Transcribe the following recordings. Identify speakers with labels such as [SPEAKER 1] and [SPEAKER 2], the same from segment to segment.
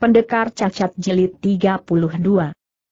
[SPEAKER 1] Pendekar Cacat Jilid 32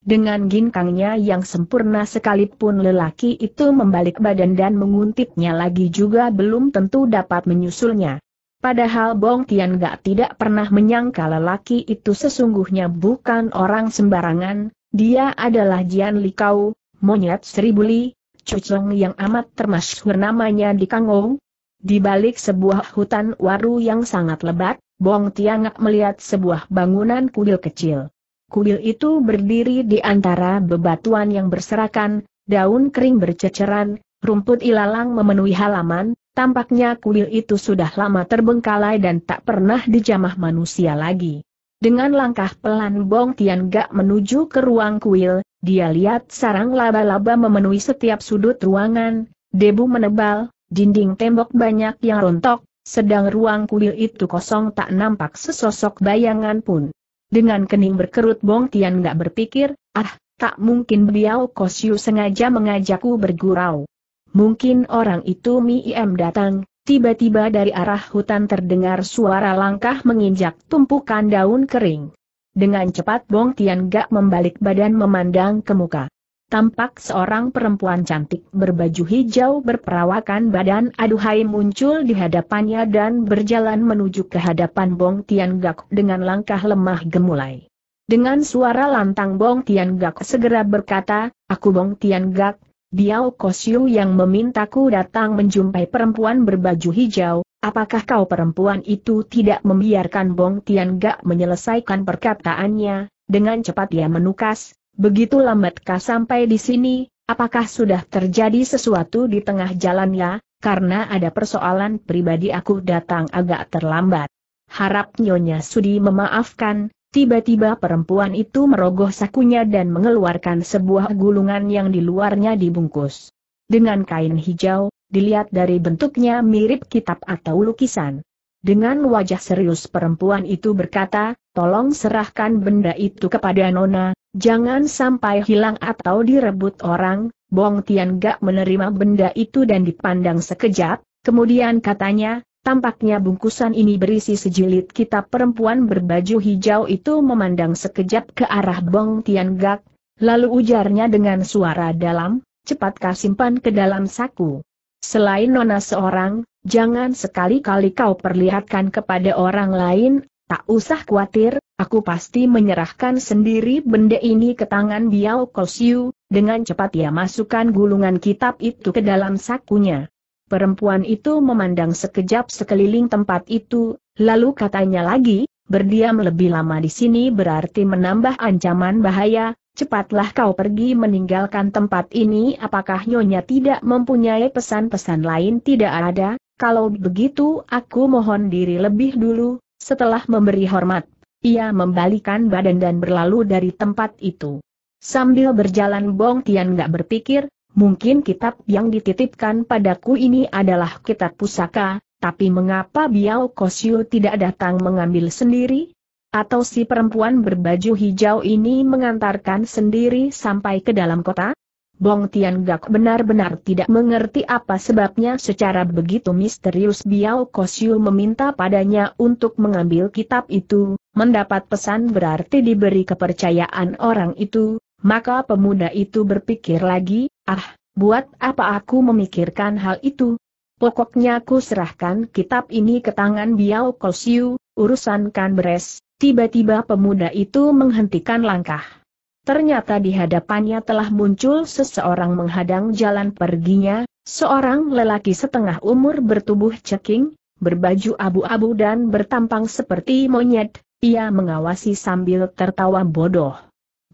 [SPEAKER 1] Dengan ginkangnya yang sempurna sekalipun lelaki itu membalik badan dan menguntitnya lagi juga belum tentu dapat menyusulnya. Padahal Bong Tian Gak tidak pernah menyangka lelaki itu sesungguhnya bukan orang sembarangan, dia adalah Jian Likau, monyet seribu li, cucung yang amat termasuk namanya di Kangong. Di balik sebuah hutan waru yang sangat lebat, Bong Tiangak melihat sebuah bangunan kuil kecil. Kuil itu berdiri di antara bebatuan yang berserakan, daun kering berceceran, rumput ilalang memenuhi halaman, tampaknya kuil itu sudah lama terbengkalai dan tak pernah dijamah manusia lagi. Dengan langkah pelan Bong Tian Gak menuju ke ruang kuil, dia lihat sarang laba-laba memenuhi setiap sudut ruangan, debu menebal, dinding tembok banyak yang rontok, sedang ruang kuil itu kosong tak nampak sesosok bayangan pun. Dengan kening berkerut Bong Tian gak berpikir, ah, tak mungkin beliau Kosyu sengaja mengajakku bergurau. Mungkin orang itu Mi Im datang, tiba-tiba dari arah hutan terdengar suara langkah menginjak tumpukan daun kering. Dengan cepat Bong Tian gak membalik badan memandang ke muka tampak seorang perempuan cantik berbaju hijau berperawakan badan aduhai muncul di hadapannya dan berjalan menuju ke hadapan Bong Tian Gak dengan langkah lemah gemulai. Dengan suara lantang Bong Tian Gak segera berkata, Aku Bong Tian Gak, Biao Kosyu yang memintaku datang menjumpai perempuan berbaju hijau, Apakah kau perempuan itu tidak membiarkan Bong Tian Gak menyelesaikan perkataannya, dengan cepat ia menukas, Begitu lambatkah sampai di sini, apakah sudah terjadi sesuatu di tengah jalan ya, karena ada persoalan pribadi aku datang agak terlambat. Harap Nyonya Sudi memaafkan, tiba-tiba perempuan itu merogoh sakunya dan mengeluarkan sebuah gulungan yang di luarnya dibungkus. Dengan kain hijau, dilihat dari bentuknya mirip kitab atau lukisan. Dengan wajah serius perempuan itu berkata, tolong serahkan benda itu kepada Nona, Jangan sampai hilang atau direbut orang, Bong Tian gak menerima benda itu dan dipandang sekejap, kemudian katanya, tampaknya bungkusan ini berisi sejilid kitab perempuan berbaju hijau itu memandang sekejap ke arah Bong Tian Gak, lalu ujarnya dengan suara dalam, cepat simpan ke dalam saku. Selain nona seorang, jangan sekali-kali kau perlihatkan kepada orang lain, tak usah khawatir, Aku pasti menyerahkan sendiri benda ini ke tangan Biao Kosiu, dengan cepat ia masukkan gulungan kitab itu ke dalam sakunya. Perempuan itu memandang sekejap sekeliling tempat itu, lalu katanya lagi, berdiam lebih lama di sini berarti menambah ancaman bahaya, cepatlah kau pergi meninggalkan tempat ini apakah Nyonya tidak mempunyai pesan-pesan lain tidak ada, kalau begitu aku mohon diri lebih dulu, setelah memberi hormat ia membalikan badan dan berlalu dari tempat itu. Sambil berjalan Bong Tian gak berpikir, mungkin kitab yang dititipkan padaku ini adalah kitab pusaka, tapi mengapa Biao Kosyu tidak datang mengambil sendiri? Atau si perempuan berbaju hijau ini mengantarkan sendiri sampai ke dalam kota? Bong Tian Gak benar-benar tidak mengerti apa sebabnya secara begitu misterius Biao Kosiu meminta padanya untuk mengambil kitab itu, mendapat pesan berarti diberi kepercayaan orang itu, maka pemuda itu berpikir lagi, ah, buat apa aku memikirkan hal itu? Pokoknya aku serahkan kitab ini ke tangan Biao Kosiu, urusan kan beres, tiba-tiba pemuda itu menghentikan langkah. Ternyata di hadapannya telah muncul seseorang menghadang jalan perginya, seorang lelaki setengah umur bertubuh ceking, berbaju abu-abu dan bertampang seperti monyet, ia mengawasi sambil tertawa bodoh.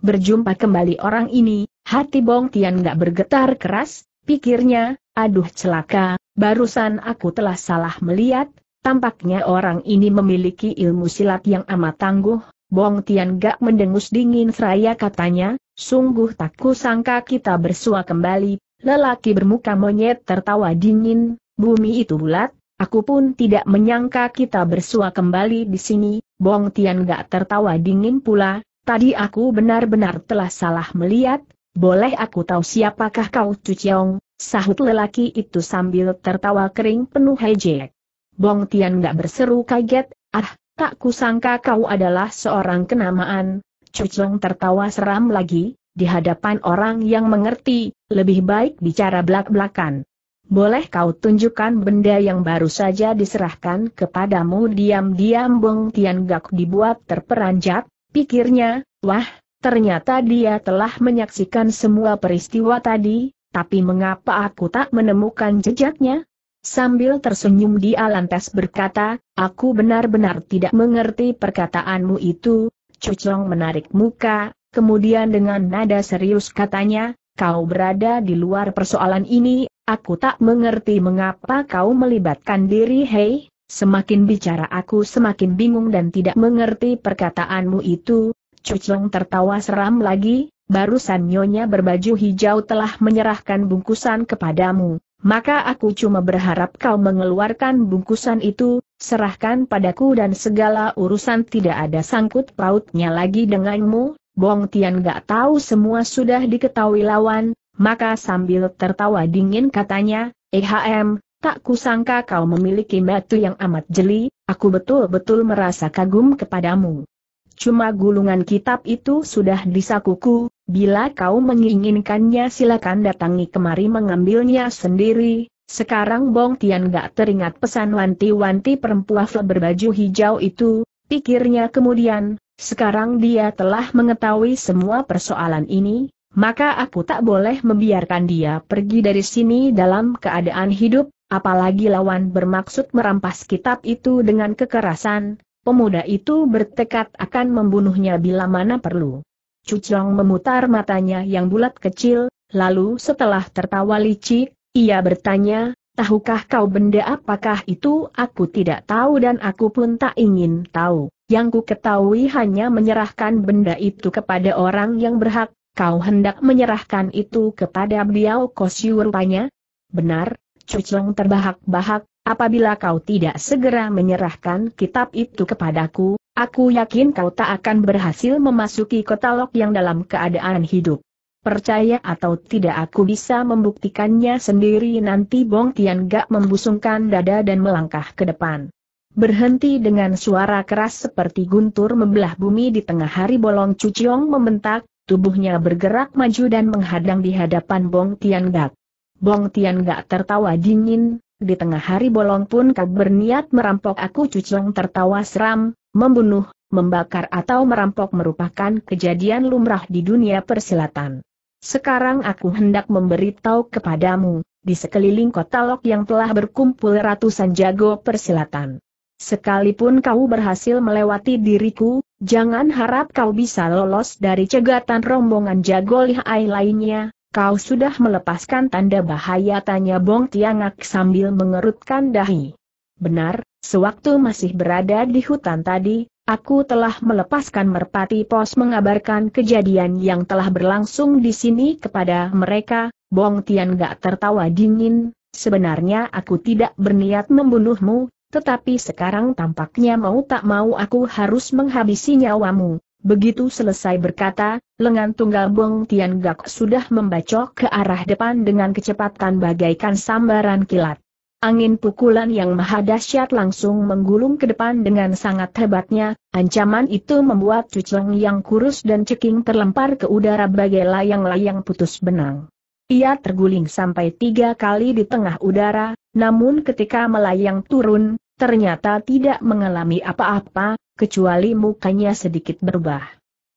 [SPEAKER 1] Berjumpa kembali orang ini, hati Bong Tian gak bergetar keras, pikirnya, aduh celaka, barusan aku telah salah melihat, tampaknya orang ini memiliki ilmu silat yang amat tangguh, Bong Tian Gak mendengus dingin seraya katanya, sungguh tak kusangka kita bersua kembali, lelaki bermuka monyet tertawa dingin, bumi itu bulat, aku pun tidak menyangka kita bersua kembali di sini, Bong Tian Gak tertawa dingin pula, tadi aku benar-benar telah salah melihat, boleh aku tahu siapakah kau Cuciong, sahut lelaki itu sambil tertawa kering penuh hejek. Bong Tian Gak berseru kaget, ah, Tak kusangka kau adalah seorang kenamaan. Cucung tertawa seram lagi, di hadapan orang yang mengerti, lebih baik bicara belak-belakan. Boleh kau tunjukkan benda yang baru saja diserahkan kepadamu diam-diam Tian Gak dibuat terperanjat, pikirnya, wah, ternyata dia telah menyaksikan semua peristiwa tadi, tapi mengapa aku tak menemukan jejaknya? Sambil tersenyum dia lantas berkata, aku benar-benar tidak mengerti perkataanmu itu, Cucong menarik muka, kemudian dengan nada serius katanya, kau berada di luar persoalan ini, aku tak mengerti mengapa kau melibatkan diri hei, semakin bicara aku semakin bingung dan tidak mengerti perkataanmu itu, Cucong tertawa seram lagi, barusan nyonya berbaju hijau telah menyerahkan bungkusan kepadamu maka aku cuma berharap kau mengeluarkan bungkusan itu, serahkan padaku dan segala urusan tidak ada sangkut pautnya lagi denganmu, Bong Tian gak tahu semua sudah diketahui lawan, maka sambil tertawa dingin katanya, EHM, tak kusangka kau memiliki batu yang amat jeli, aku betul-betul merasa kagum kepadamu. Cuma gulungan kitab itu sudah disakuku, Bila kau menginginkannya silakan datangi kemari mengambilnya sendiri. Sekarang Bong Tian gak teringat pesan wanti-wanti perempuan berbaju hijau itu, pikirnya kemudian, sekarang dia telah mengetahui semua persoalan ini, maka aku tak boleh membiarkan dia pergi dari sini dalam keadaan hidup, apalagi lawan bermaksud merampas kitab itu dengan kekerasan, pemuda itu bertekad akan membunuhnya bila mana perlu. Cucong memutar matanya yang bulat kecil, lalu setelah tertawa licik, ia bertanya, tahukah kau benda apakah itu? Aku tidak tahu dan aku pun tak ingin tahu. Yang ku ketahui hanya menyerahkan benda itu kepada orang yang berhak, kau hendak menyerahkan itu kepada beliau, Kosyu rupanya? Benar, cucung terbahak-bahak, apabila kau tidak segera menyerahkan kitab itu kepadaku, Aku yakin kau tak akan berhasil memasuki kota Lok yang dalam keadaan hidup. Percaya atau tidak aku bisa membuktikannya sendiri nanti Bong Tian Gak membusungkan dada dan melangkah ke depan. Berhenti dengan suara keras seperti guntur membelah bumi di tengah hari bolong Cuciong membentak, tubuhnya bergerak maju dan menghadang di hadapan Bong Tian Gak. Bong Tian Gak tertawa dingin, di tengah hari bolong pun kau berniat merampok aku Cucung tertawa seram, membunuh, membakar atau merampok merupakan kejadian lumrah di dunia persilatan. Sekarang aku hendak memberitahu kepadamu, di sekeliling kota Lok yang telah berkumpul ratusan jago persilatan. Sekalipun kau berhasil melewati diriku, jangan harap kau bisa lolos dari cegatan rombongan jago lihai lainnya, Kau sudah melepaskan tanda bahaya tanya Bong Tiangak sambil mengerutkan dahi. Benar, sewaktu masih berada di hutan tadi, aku telah melepaskan merpati pos mengabarkan kejadian yang telah berlangsung di sini kepada mereka, Bong Tian gak tertawa dingin, sebenarnya aku tidak berniat membunuhmu, tetapi sekarang tampaknya mau tak mau aku harus menghabisi nyawamu, Begitu selesai berkata, lengan tunggal Bong Tian Gak sudah membacok ke arah depan dengan kecepatan bagaikan sambaran kilat. Angin pukulan yang maha dahsyat langsung menggulung ke depan dengan sangat hebatnya, ancaman itu membuat cuceng yang kurus dan ceking terlempar ke udara bagai layang-layang putus benang. Ia terguling sampai tiga kali di tengah udara, namun ketika melayang turun, ternyata tidak mengalami apa-apa, kecuali mukanya sedikit berubah.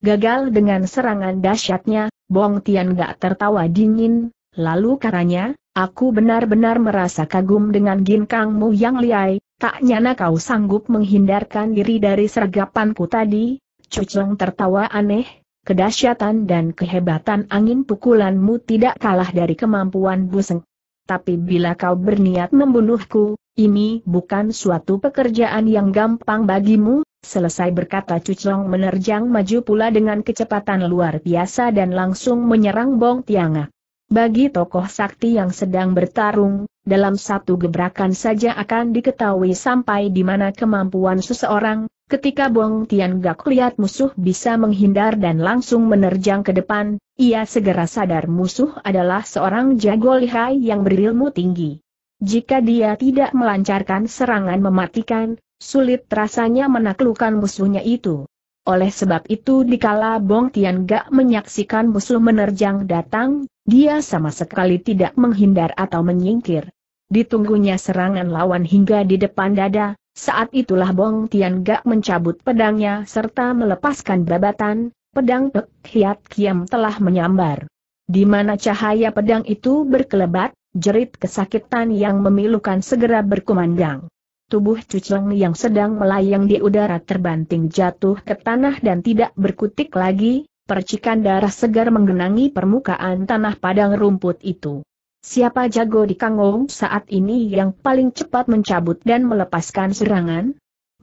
[SPEAKER 1] Gagal dengan serangan dahsyatnya, Bong Tian gak tertawa dingin, lalu katanya, aku benar-benar merasa kagum dengan ginkangmu yang liai, tak nyana kau sanggup menghindarkan diri dari sergapanku tadi, Cucung tertawa aneh, kedahsyatan dan kehebatan angin pukulanmu tidak kalah dari kemampuan buseng. Tapi bila kau berniat membunuhku, ini bukan suatu pekerjaan yang gampang bagimu, selesai berkata Cuclong menerjang maju pula dengan kecepatan luar biasa dan langsung menyerang Bong Tianga. Bagi tokoh sakti yang sedang bertarung, dalam satu gebrakan saja akan diketahui sampai di mana kemampuan seseorang, ketika Bong Tian Gak lihat musuh bisa menghindar dan langsung menerjang ke depan, ia segera sadar musuh adalah seorang jago lihai yang berilmu tinggi. Jika dia tidak melancarkan serangan mematikan, sulit rasanya menaklukkan musuhnya itu. Oleh sebab itu dikala Bong Tian Gak menyaksikan musuh menerjang datang, dia sama sekali tidak menghindar atau menyingkir. Ditunggunya serangan lawan hingga di depan dada, saat itulah Bong Tian Gak mencabut pedangnya serta melepaskan babatan, pedang Pek Hiat Kiam telah menyambar. Di mana cahaya pedang itu berkelebat, jerit kesakitan yang memilukan segera berkumandang. Tubuh Cucleng yang sedang melayang di udara terbanting jatuh ke tanah dan tidak berkutik lagi, percikan darah segar menggenangi permukaan tanah padang rumput itu. Siapa jago di Kangong saat ini yang paling cepat mencabut dan melepaskan serangan?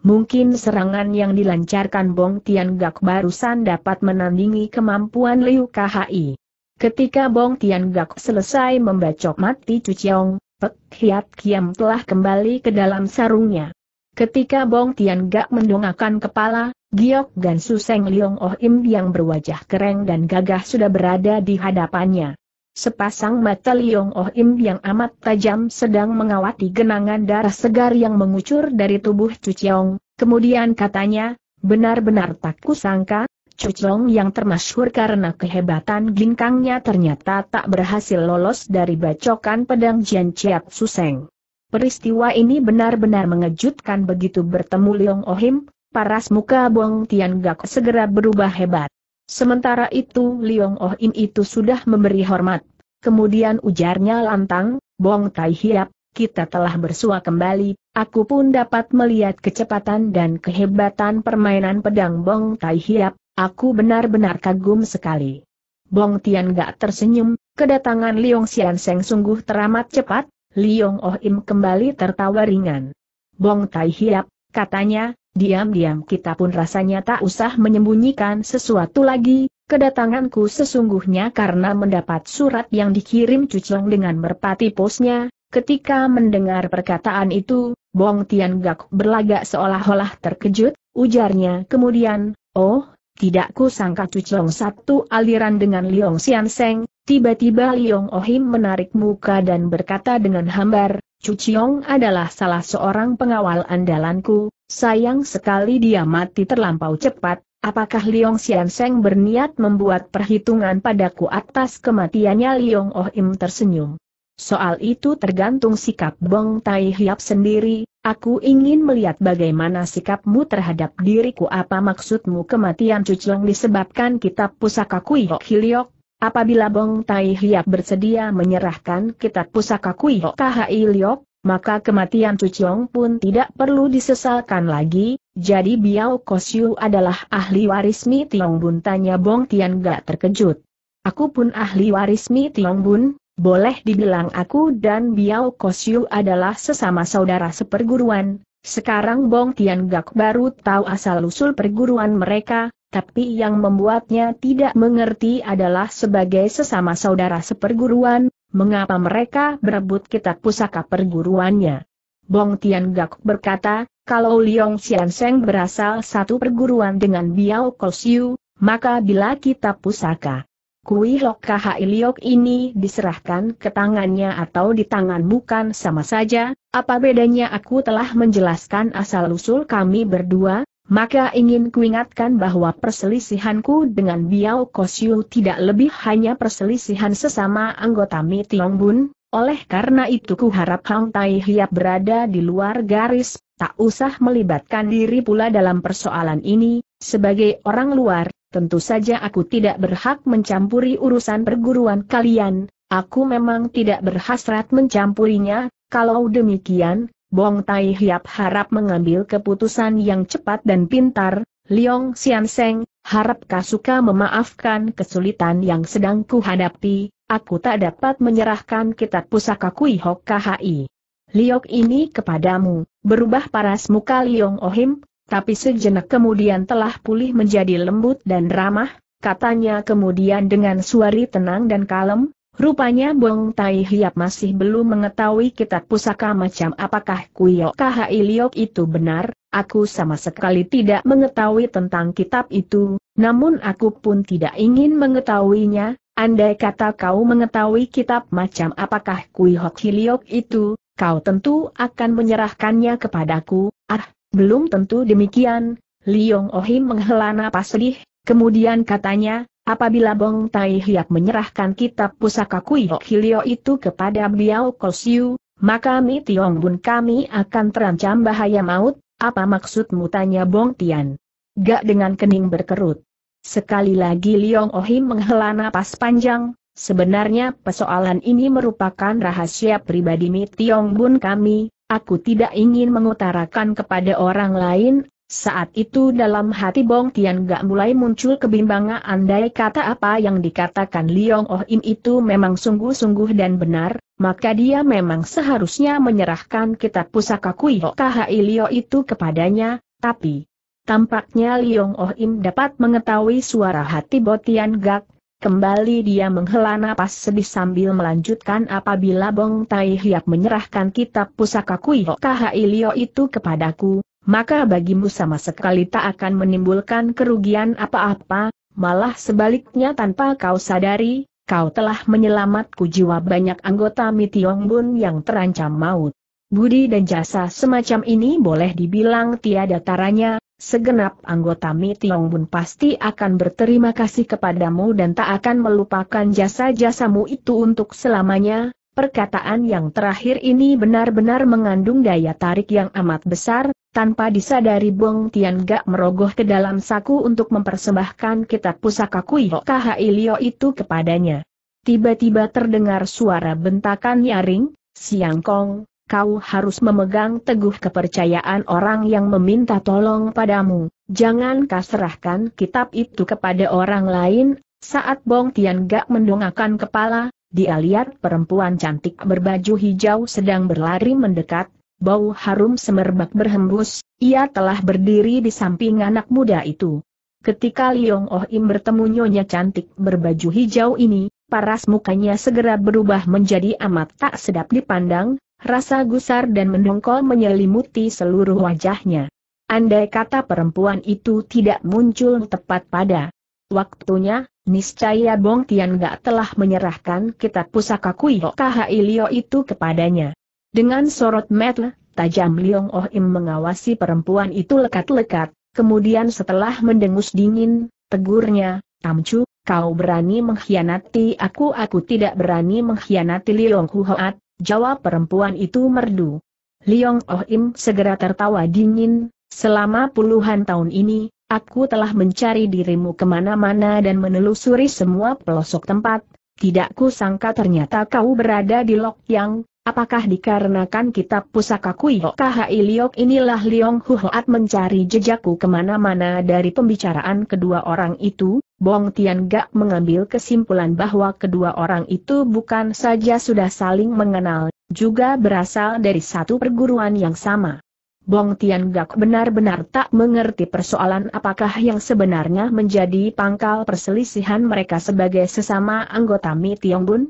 [SPEAKER 1] Mungkin serangan yang dilancarkan Bong Tian Gak barusan dapat menandingi kemampuan Liu KHI. Ketika Bong Tian Gak selesai membacok mati Cuciong, Pek Hiat Kiam telah kembali ke dalam sarungnya. Ketika Bong Tian Gak mendongakkan kepala, Giok dan Suseng Liong Oh Im yang berwajah kereng dan gagah sudah berada di hadapannya. Sepasang mata Liong Oh Im yang amat tajam sedang mengawati genangan darah segar yang mengucur dari tubuh Cuciong, kemudian katanya, Benar-benar tak kusangka, Cuclong yang termasyhur karena kehebatan ginkangnya ternyata tak berhasil lolos dari bacokan pedang Jian Chiat Suseng. Peristiwa ini benar-benar mengejutkan begitu bertemu Leong Ohim, paras muka Bong Tian Gak segera berubah hebat. Sementara itu Leong Ohim itu sudah memberi hormat. Kemudian ujarnya lantang, Bong Tai Hiap, kita telah bersua kembali, aku pun dapat melihat kecepatan dan kehebatan permainan pedang Bong Tai Hiap, aku benar-benar kagum sekali. Bong Tian gak tersenyum, kedatangan Liong Xian Seng sungguh teramat cepat, Liong Oh Im kembali tertawa ringan. Bong Tai Hiap, katanya, diam-diam kita pun rasanya tak usah menyembunyikan sesuatu lagi, kedatanganku sesungguhnya karena mendapat surat yang dikirim Cucong dengan merpati posnya, Ketika mendengar perkataan itu, Bong Tian Gak berlagak seolah-olah terkejut, ujarnya kemudian, oh, tidak ku sangka Cuclong satu aliran dengan Liong Sian Seng, tiba-tiba Liong Ohim menarik muka dan berkata dengan hambar, Cuciong adalah salah seorang pengawal andalanku, sayang sekali dia mati terlampau cepat, apakah Liong Sian Seng berniat membuat perhitungan padaku atas kematiannya Liong Ohim tersenyum. Soal itu tergantung sikap Bong Tai Hiap sendiri, aku ingin melihat bagaimana sikapmu terhadap diriku apa maksudmu kematian Cucung disebabkan kitab pusaka Kui Hok Hiliok, apabila Bong Tai Hiap bersedia menyerahkan kitab pusaka Kuihok Hok Liok, maka kematian Cucung pun tidak perlu disesalkan lagi, jadi Biao Kosyu adalah ahli waris Mi Tiong Bun tanya Bong Tian gak terkejut. Aku pun ahli waris Mi Tiong Bun, boleh dibilang aku dan Biao Kosyu adalah sesama saudara seperguruan, sekarang Bong Tian Gak baru tahu asal-usul perguruan mereka, tapi yang membuatnya tidak mengerti adalah sebagai sesama saudara seperguruan, mengapa mereka berebut kitab pusaka perguruannya. Bong Tian Gak berkata, kalau Liong Seng berasal satu perguruan dengan Biao Kosyu, maka bila kitab pusaka Kui Lok Loka Iliok ini diserahkan ke tangannya atau di tangan bukan sama saja, apa bedanya aku telah menjelaskan asal-usul kami berdua, maka ingin kuingatkan bahwa perselisihanku dengan Biao Kosyu tidak lebih hanya perselisihan sesama anggota Mi Tiong Bun, oleh karena itu kuharap harap Hang Tai Hiap berada di luar garis, tak usah melibatkan diri pula dalam persoalan ini, sebagai orang luar, tentu saja aku tidak berhak mencampuri urusan perguruan kalian, aku memang tidak berhasrat mencampurinya, kalau demikian, Bong Tai Hiap harap mengambil keputusan yang cepat dan pintar, Liong Sian Seng, harap suka memaafkan kesulitan yang sedang kuhadapi, aku tak dapat menyerahkan kitab pusaka Kui Hok KHI. Liok ini kepadamu, berubah paras muka Liong Ohim, tapi sejenak kemudian telah pulih menjadi lembut dan ramah, katanya kemudian dengan suara tenang dan kalem, rupanya Bong Tai Hiap masih belum mengetahui kitab pusaka macam apakah Kuyo Kahai Liok itu benar, aku sama sekali tidak mengetahui tentang kitab itu, namun aku pun tidak ingin mengetahuinya, andai kata kau mengetahui kitab macam apakah Kuyo Hiliok itu, kau tentu akan menyerahkannya kepadaku, ah, belum tentu demikian, Liong Ohim menghela napas sedih, kemudian katanya, apabila Bong Tai Hiap menyerahkan kitab pusaka Kui Hilio oh. itu kepada Biao Kosiu, maka Mi Tiong Bun kami akan terancam bahaya maut, apa maksudmu tanya Bong Tian? Gak dengan kening berkerut. Sekali lagi Liong Ohim menghela napas panjang, sebenarnya persoalan ini merupakan rahasia pribadi Mi Tiong Bun kami, Aku tidak ingin mengutarakan kepada orang lain, saat itu dalam hati Bong Tian gak mulai muncul kebimbangan andai kata apa yang dikatakan Liong Oh Im itu memang sungguh-sungguh dan benar, maka dia memang seharusnya menyerahkan kitab pusaka Kuyo Kahai Lio itu kepadanya, tapi... Tampaknya Liong Oh Im dapat mengetahui suara hati Botian Gak, Kembali dia menghela napas sedih sambil melanjutkan apabila Bong Tai Hiap menyerahkan kitab pusaka Kui Kahai Ilio itu kepadaku, maka bagimu sama sekali tak akan menimbulkan kerugian apa-apa, malah sebaliknya tanpa kau sadari, kau telah menyelamatku jiwa banyak anggota Mi Tiong Bun yang terancam maut. Budi dan jasa semacam ini boleh dibilang tiada taranya, segenap anggota Mi Tiong Bun pasti akan berterima kasih kepadamu dan tak akan melupakan jasa-jasamu itu untuk selamanya. Perkataan yang terakhir ini benar-benar mengandung daya tarik yang amat besar, tanpa disadari Bong Tian Gak merogoh ke dalam saku untuk mempersembahkan kitab pusaka Ho Kaha Ilio itu kepadanya. Tiba-tiba terdengar suara bentakan nyaring, Siang Kong, kau harus memegang teguh kepercayaan orang yang meminta tolong padamu. Jangan kau serahkan kitab itu kepada orang lain. Saat Bong Tian Gak mendongakkan kepala, dia lihat perempuan cantik berbaju hijau sedang berlari mendekat, bau harum semerbak berhembus, ia telah berdiri di samping anak muda itu. Ketika Liong Oh Im bertemu nyonya cantik berbaju hijau ini, paras mukanya segera berubah menjadi amat tak sedap dipandang, Rasa gusar dan mendongkol menyelimuti seluruh wajahnya. Andai kata perempuan itu tidak muncul tepat pada waktunya, niscaya Bong Tian Gak telah menyerahkan kitab pusaka Kuyo Kahai Lio itu kepadanya. Dengan sorot mata tajam Liong Oh Im mengawasi perempuan itu lekat-lekat, kemudian setelah mendengus dingin, tegurnya, Amcu, kau berani mengkhianati aku aku tidak berani mengkhianati Liong Huhoat, jawab perempuan itu merdu. Liong Oh Im segera tertawa dingin, selama puluhan tahun ini, aku telah mencari dirimu kemana-mana dan menelusuri semua pelosok tempat, tidak kusangka ternyata kau berada di Lok Yang, Apakah dikarenakan kitab pusaka Kuiho Kahai Liok inilah Liong Huhoat mencari jejakku kemana-mana dari pembicaraan kedua orang itu, Bong Tian Gak mengambil kesimpulan bahwa kedua orang itu bukan saja sudah saling mengenal, juga berasal dari satu perguruan yang sama. Bong Tian Gak benar-benar tak mengerti persoalan apakah yang sebenarnya menjadi pangkal perselisihan mereka sebagai sesama anggota Mi Tiong Bun.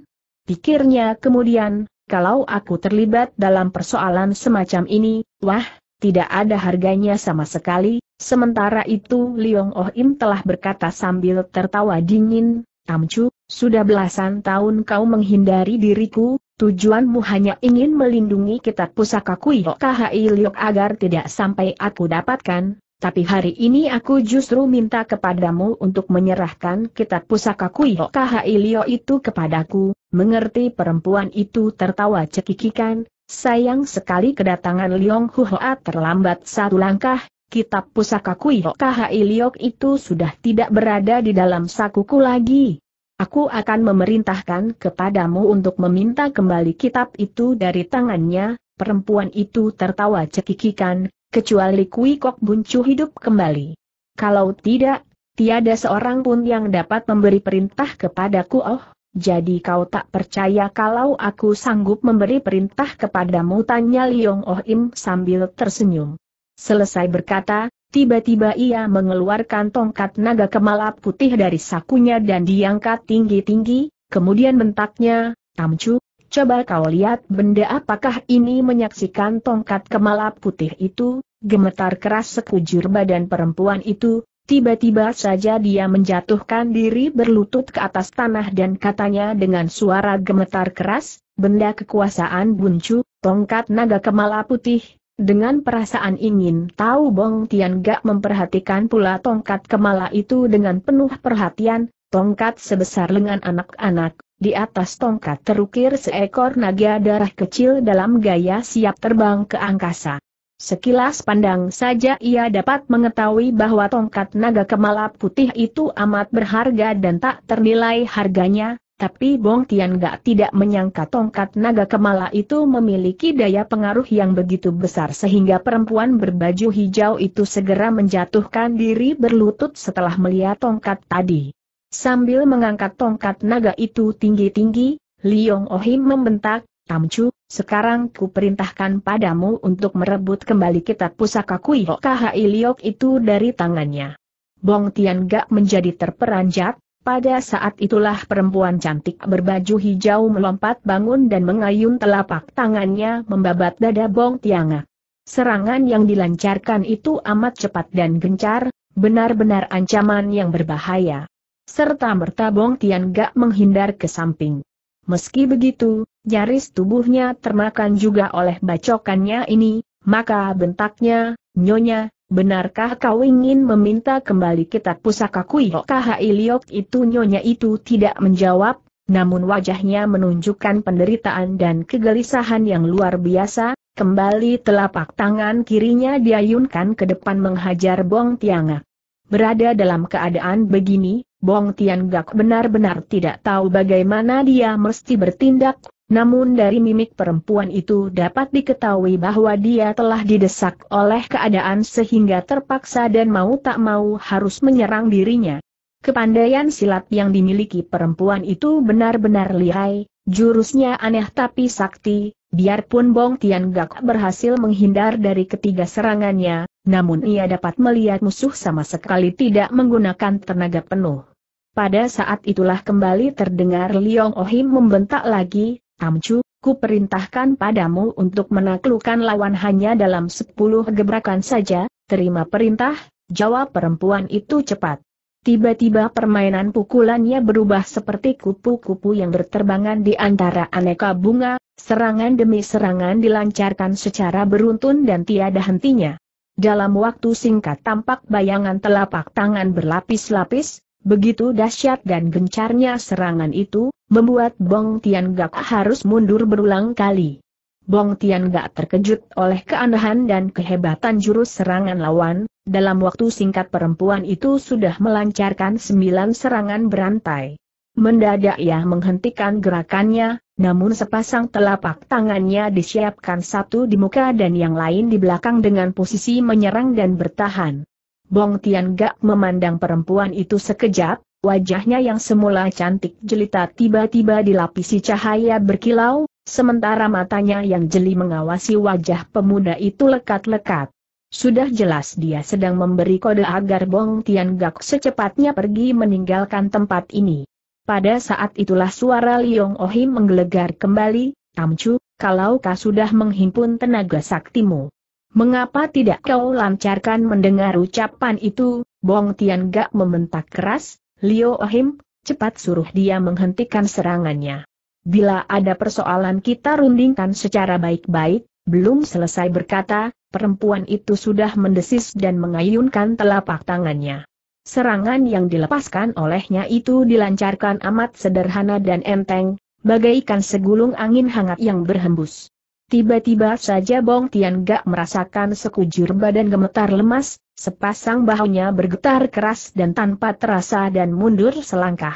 [SPEAKER 1] Pikirnya kemudian, kalau aku terlibat dalam persoalan semacam ini, wah, tidak ada harganya sama sekali, sementara itu Liong Oh Im telah berkata sambil tertawa dingin, Tamcu, sudah belasan tahun kau menghindari diriku, tujuanmu hanya ingin melindungi kitab pusaka Kui Kahai agar tidak sampai aku dapatkan, tapi hari ini aku justru minta kepadamu untuk menyerahkan kitab pusaka kaha Kahailio itu kepadaku, mengerti perempuan itu tertawa cekikikan, sayang sekali kedatangan Liong Huhoa terlambat satu langkah, kitab pusaka kaha Kahailio itu sudah tidak berada di dalam sakuku lagi. Aku akan memerintahkan kepadamu untuk meminta kembali kitab itu dari tangannya, perempuan itu tertawa cekikikan, kecuali Kui Kok Buncu hidup kembali. Kalau tidak, tiada seorang pun yang dapat memberi perintah kepadaku oh, jadi kau tak percaya kalau aku sanggup memberi perintah kepadamu tanya Liong Oh Im sambil tersenyum. Selesai berkata, tiba-tiba ia mengeluarkan tongkat naga kemala putih dari sakunya dan diangkat tinggi-tinggi, kemudian bentaknya, Tamcu, Coba kau lihat benda apakah ini menyaksikan tongkat kemala putih itu, gemetar keras sekujur badan perempuan itu, tiba-tiba saja dia menjatuhkan diri berlutut ke atas tanah dan katanya dengan suara gemetar keras, benda kekuasaan buncu, tongkat naga kemala putih, dengan perasaan ingin tahu Bong Tian Gak memperhatikan pula tongkat kemala itu dengan penuh perhatian, tongkat sebesar lengan anak-anak, di atas tongkat terukir seekor naga darah kecil dalam gaya siap terbang ke angkasa. Sekilas pandang saja ia dapat mengetahui bahwa tongkat naga kemala putih itu amat berharga dan tak ternilai harganya, tapi Bong Tian Gak tidak menyangka tongkat naga kemala itu memiliki daya pengaruh yang begitu besar sehingga perempuan berbaju hijau itu segera menjatuhkan diri berlutut setelah melihat tongkat tadi. Sambil mengangkat tongkat naga itu tinggi-tinggi, Liong Ohim membentak, Tamcu, sekarang ku perintahkan padamu untuk merebut kembali kitab pusaka Kui Hokai Liok itu dari tangannya. Bong Tian Gak menjadi terperanjat, pada saat itulah perempuan cantik berbaju hijau melompat bangun dan mengayun telapak tangannya membabat dada Bong Tiangak. Serangan yang dilancarkan itu amat cepat dan gencar, benar-benar ancaman yang berbahaya serta bertabung Tian Gak menghindar ke samping. Meski begitu, nyaris tubuhnya termakan juga oleh bacokannya ini, maka bentaknya, nyonya, benarkah kau ingin meminta kembali kitab pusaka Kuyo Kahai Liok itu nyonya itu tidak menjawab, namun wajahnya menunjukkan penderitaan dan kegelisahan yang luar biasa, kembali telapak tangan kirinya diayunkan ke depan menghajar Bong Tianga. Berada dalam keadaan begini, Bong Tian Gak benar-benar tidak tahu bagaimana dia mesti bertindak, namun dari mimik perempuan itu dapat diketahui bahwa dia telah didesak oleh keadaan sehingga terpaksa dan mau tak mau harus menyerang dirinya. Kepandaian silat yang dimiliki perempuan itu benar-benar lihai, jurusnya aneh tapi sakti, biarpun Bong Tian Gak berhasil menghindar dari ketiga serangannya, namun ia dapat melihat musuh sama sekali tidak menggunakan tenaga penuh. Pada saat itulah kembali terdengar Liong Ohim membentak lagi, Tamcu, ku perintahkan padamu untuk menaklukkan lawan hanya dalam sepuluh gebrakan saja, terima perintah, jawab perempuan itu cepat. Tiba-tiba permainan pukulannya berubah seperti kupu-kupu yang berterbangan di antara aneka bunga, serangan demi serangan dilancarkan secara beruntun dan tiada hentinya. Dalam waktu singkat tampak bayangan telapak tangan berlapis-lapis, Begitu dahsyat dan gencarnya serangan itu, membuat Bong Tian Gak harus mundur berulang kali. Bong Tian Gak terkejut oleh keanehan dan kehebatan jurus serangan lawan, dalam waktu singkat perempuan itu sudah melancarkan sembilan serangan berantai. Mendadak ia menghentikan gerakannya, namun sepasang telapak tangannya disiapkan satu di muka dan yang lain di belakang dengan posisi menyerang dan bertahan. Bong Tian Gak memandang perempuan itu sekejap, wajahnya yang semula cantik jelita tiba-tiba dilapisi cahaya berkilau, sementara matanya yang jeli mengawasi wajah pemuda itu lekat-lekat. Sudah jelas dia sedang memberi kode agar Bong Tian Gak secepatnya pergi meninggalkan tempat ini. Pada saat itulah suara Liong Ohim menggelegar kembali, Tamcu, kalau kau sudah menghimpun tenaga saktimu, Mengapa tidak kau lancarkan mendengar ucapan itu? Bong Tian Gak membentak keras, Liu Ohim, cepat suruh dia menghentikan serangannya. Bila ada persoalan kita rundingkan secara baik-baik, belum selesai berkata, perempuan itu sudah mendesis dan mengayunkan telapak tangannya. Serangan yang dilepaskan olehnya itu dilancarkan amat sederhana dan enteng, bagaikan segulung angin hangat yang berhembus. Tiba-tiba saja Bong Tian Gak merasakan sekujur badan gemetar lemas, sepasang bahunya bergetar keras dan tanpa terasa dan mundur selangkah.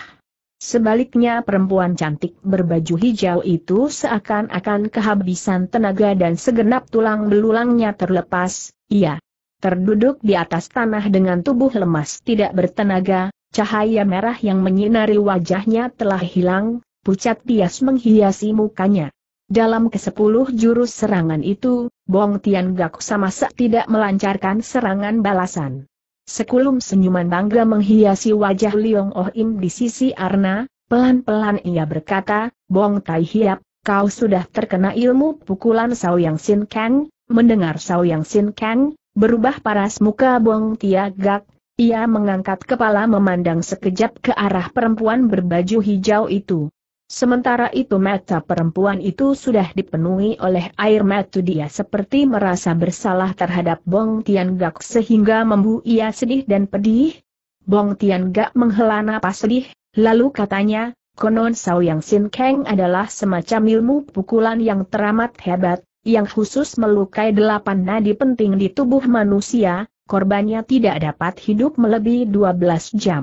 [SPEAKER 1] Sebaliknya perempuan cantik berbaju hijau itu seakan-akan kehabisan tenaga dan segenap tulang belulangnya terlepas, ia terduduk di atas tanah dengan tubuh lemas tidak bertenaga, cahaya merah yang menyinari wajahnya telah hilang, pucat bias menghiasi mukanya. Dalam kesepuluh jurus serangan itu, Bong Tian Gak sama sekali tidak melancarkan serangan balasan. Sekulum senyuman bangga menghiasi wajah Liong Oh Im di sisi Arna, pelan-pelan ia berkata, Bong Tai Hiap, kau sudah terkena ilmu pukulan Yang Sin Kang, mendengar Yang Sin Kang, berubah paras muka Bong Tian Gak, ia mengangkat kepala memandang sekejap ke arah perempuan berbaju hijau itu. Sementara itu mata perempuan itu sudah dipenuhi oleh air mata dia seperti merasa bersalah terhadap Bong Tian Gak sehingga membu ia sedih dan pedih. Bong Tian Gak menghela napas sedih, lalu katanya, konon Sao Yang Sin Kang adalah semacam ilmu pukulan yang teramat hebat, yang khusus melukai delapan nadi penting di tubuh manusia, korbannya tidak dapat hidup melebihi 12 jam.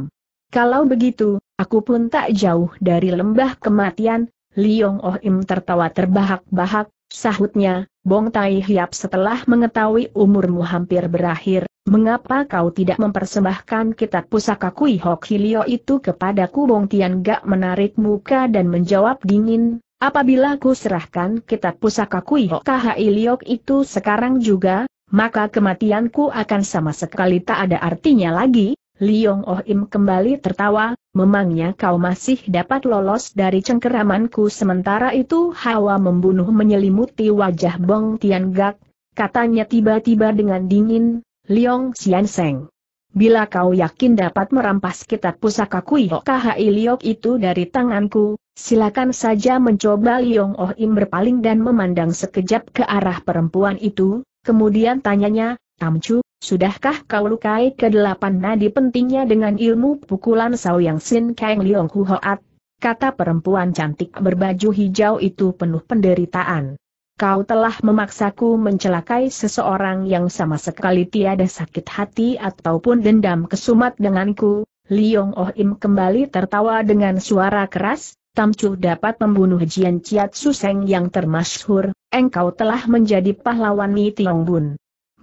[SPEAKER 1] Kalau begitu, Aku pun tak jauh dari lembah kematian, Liong Oh Im tertawa terbahak-bahak, sahutnya, Bong Tai Hiap setelah mengetahui umurmu hampir berakhir, mengapa kau tidak mempersembahkan kitab pusaka Kui Hok Hilio itu kepadaku Bong Tian Gak menarik muka dan menjawab dingin, apabila ku serahkan kitab pusaka Kui Hok Hilio itu sekarang juga, maka kematianku akan sama sekali tak ada artinya lagi, Liong Ohim kembali tertawa, memangnya kau masih dapat lolos dari cengkeramanku sementara itu hawa membunuh menyelimuti wajah Bong Tian Gak, katanya tiba-tiba dengan dingin, Liong Xianseng. Seng. Bila kau yakin dapat merampas kitab pusaka Kuihok KHI Liok itu dari tanganku, silakan saja mencoba Liong Ohim berpaling dan memandang sekejap ke arah perempuan itu, kemudian tanyanya, Tamcu, Sudahkah kau lukai kedelapan nadi pentingnya dengan ilmu pukulan sao yang Sin Kang Leong hoat? Kata perempuan cantik berbaju hijau itu penuh penderitaan. Kau telah memaksaku mencelakai seseorang yang sama sekali tiada sakit hati ataupun dendam kesumat denganku. Liong Oh Im kembali tertawa dengan suara keras, Tamcu dapat membunuh Jian Chiat Suseng yang termasyhur, engkau telah menjadi pahlawan Ni Tiong Bun.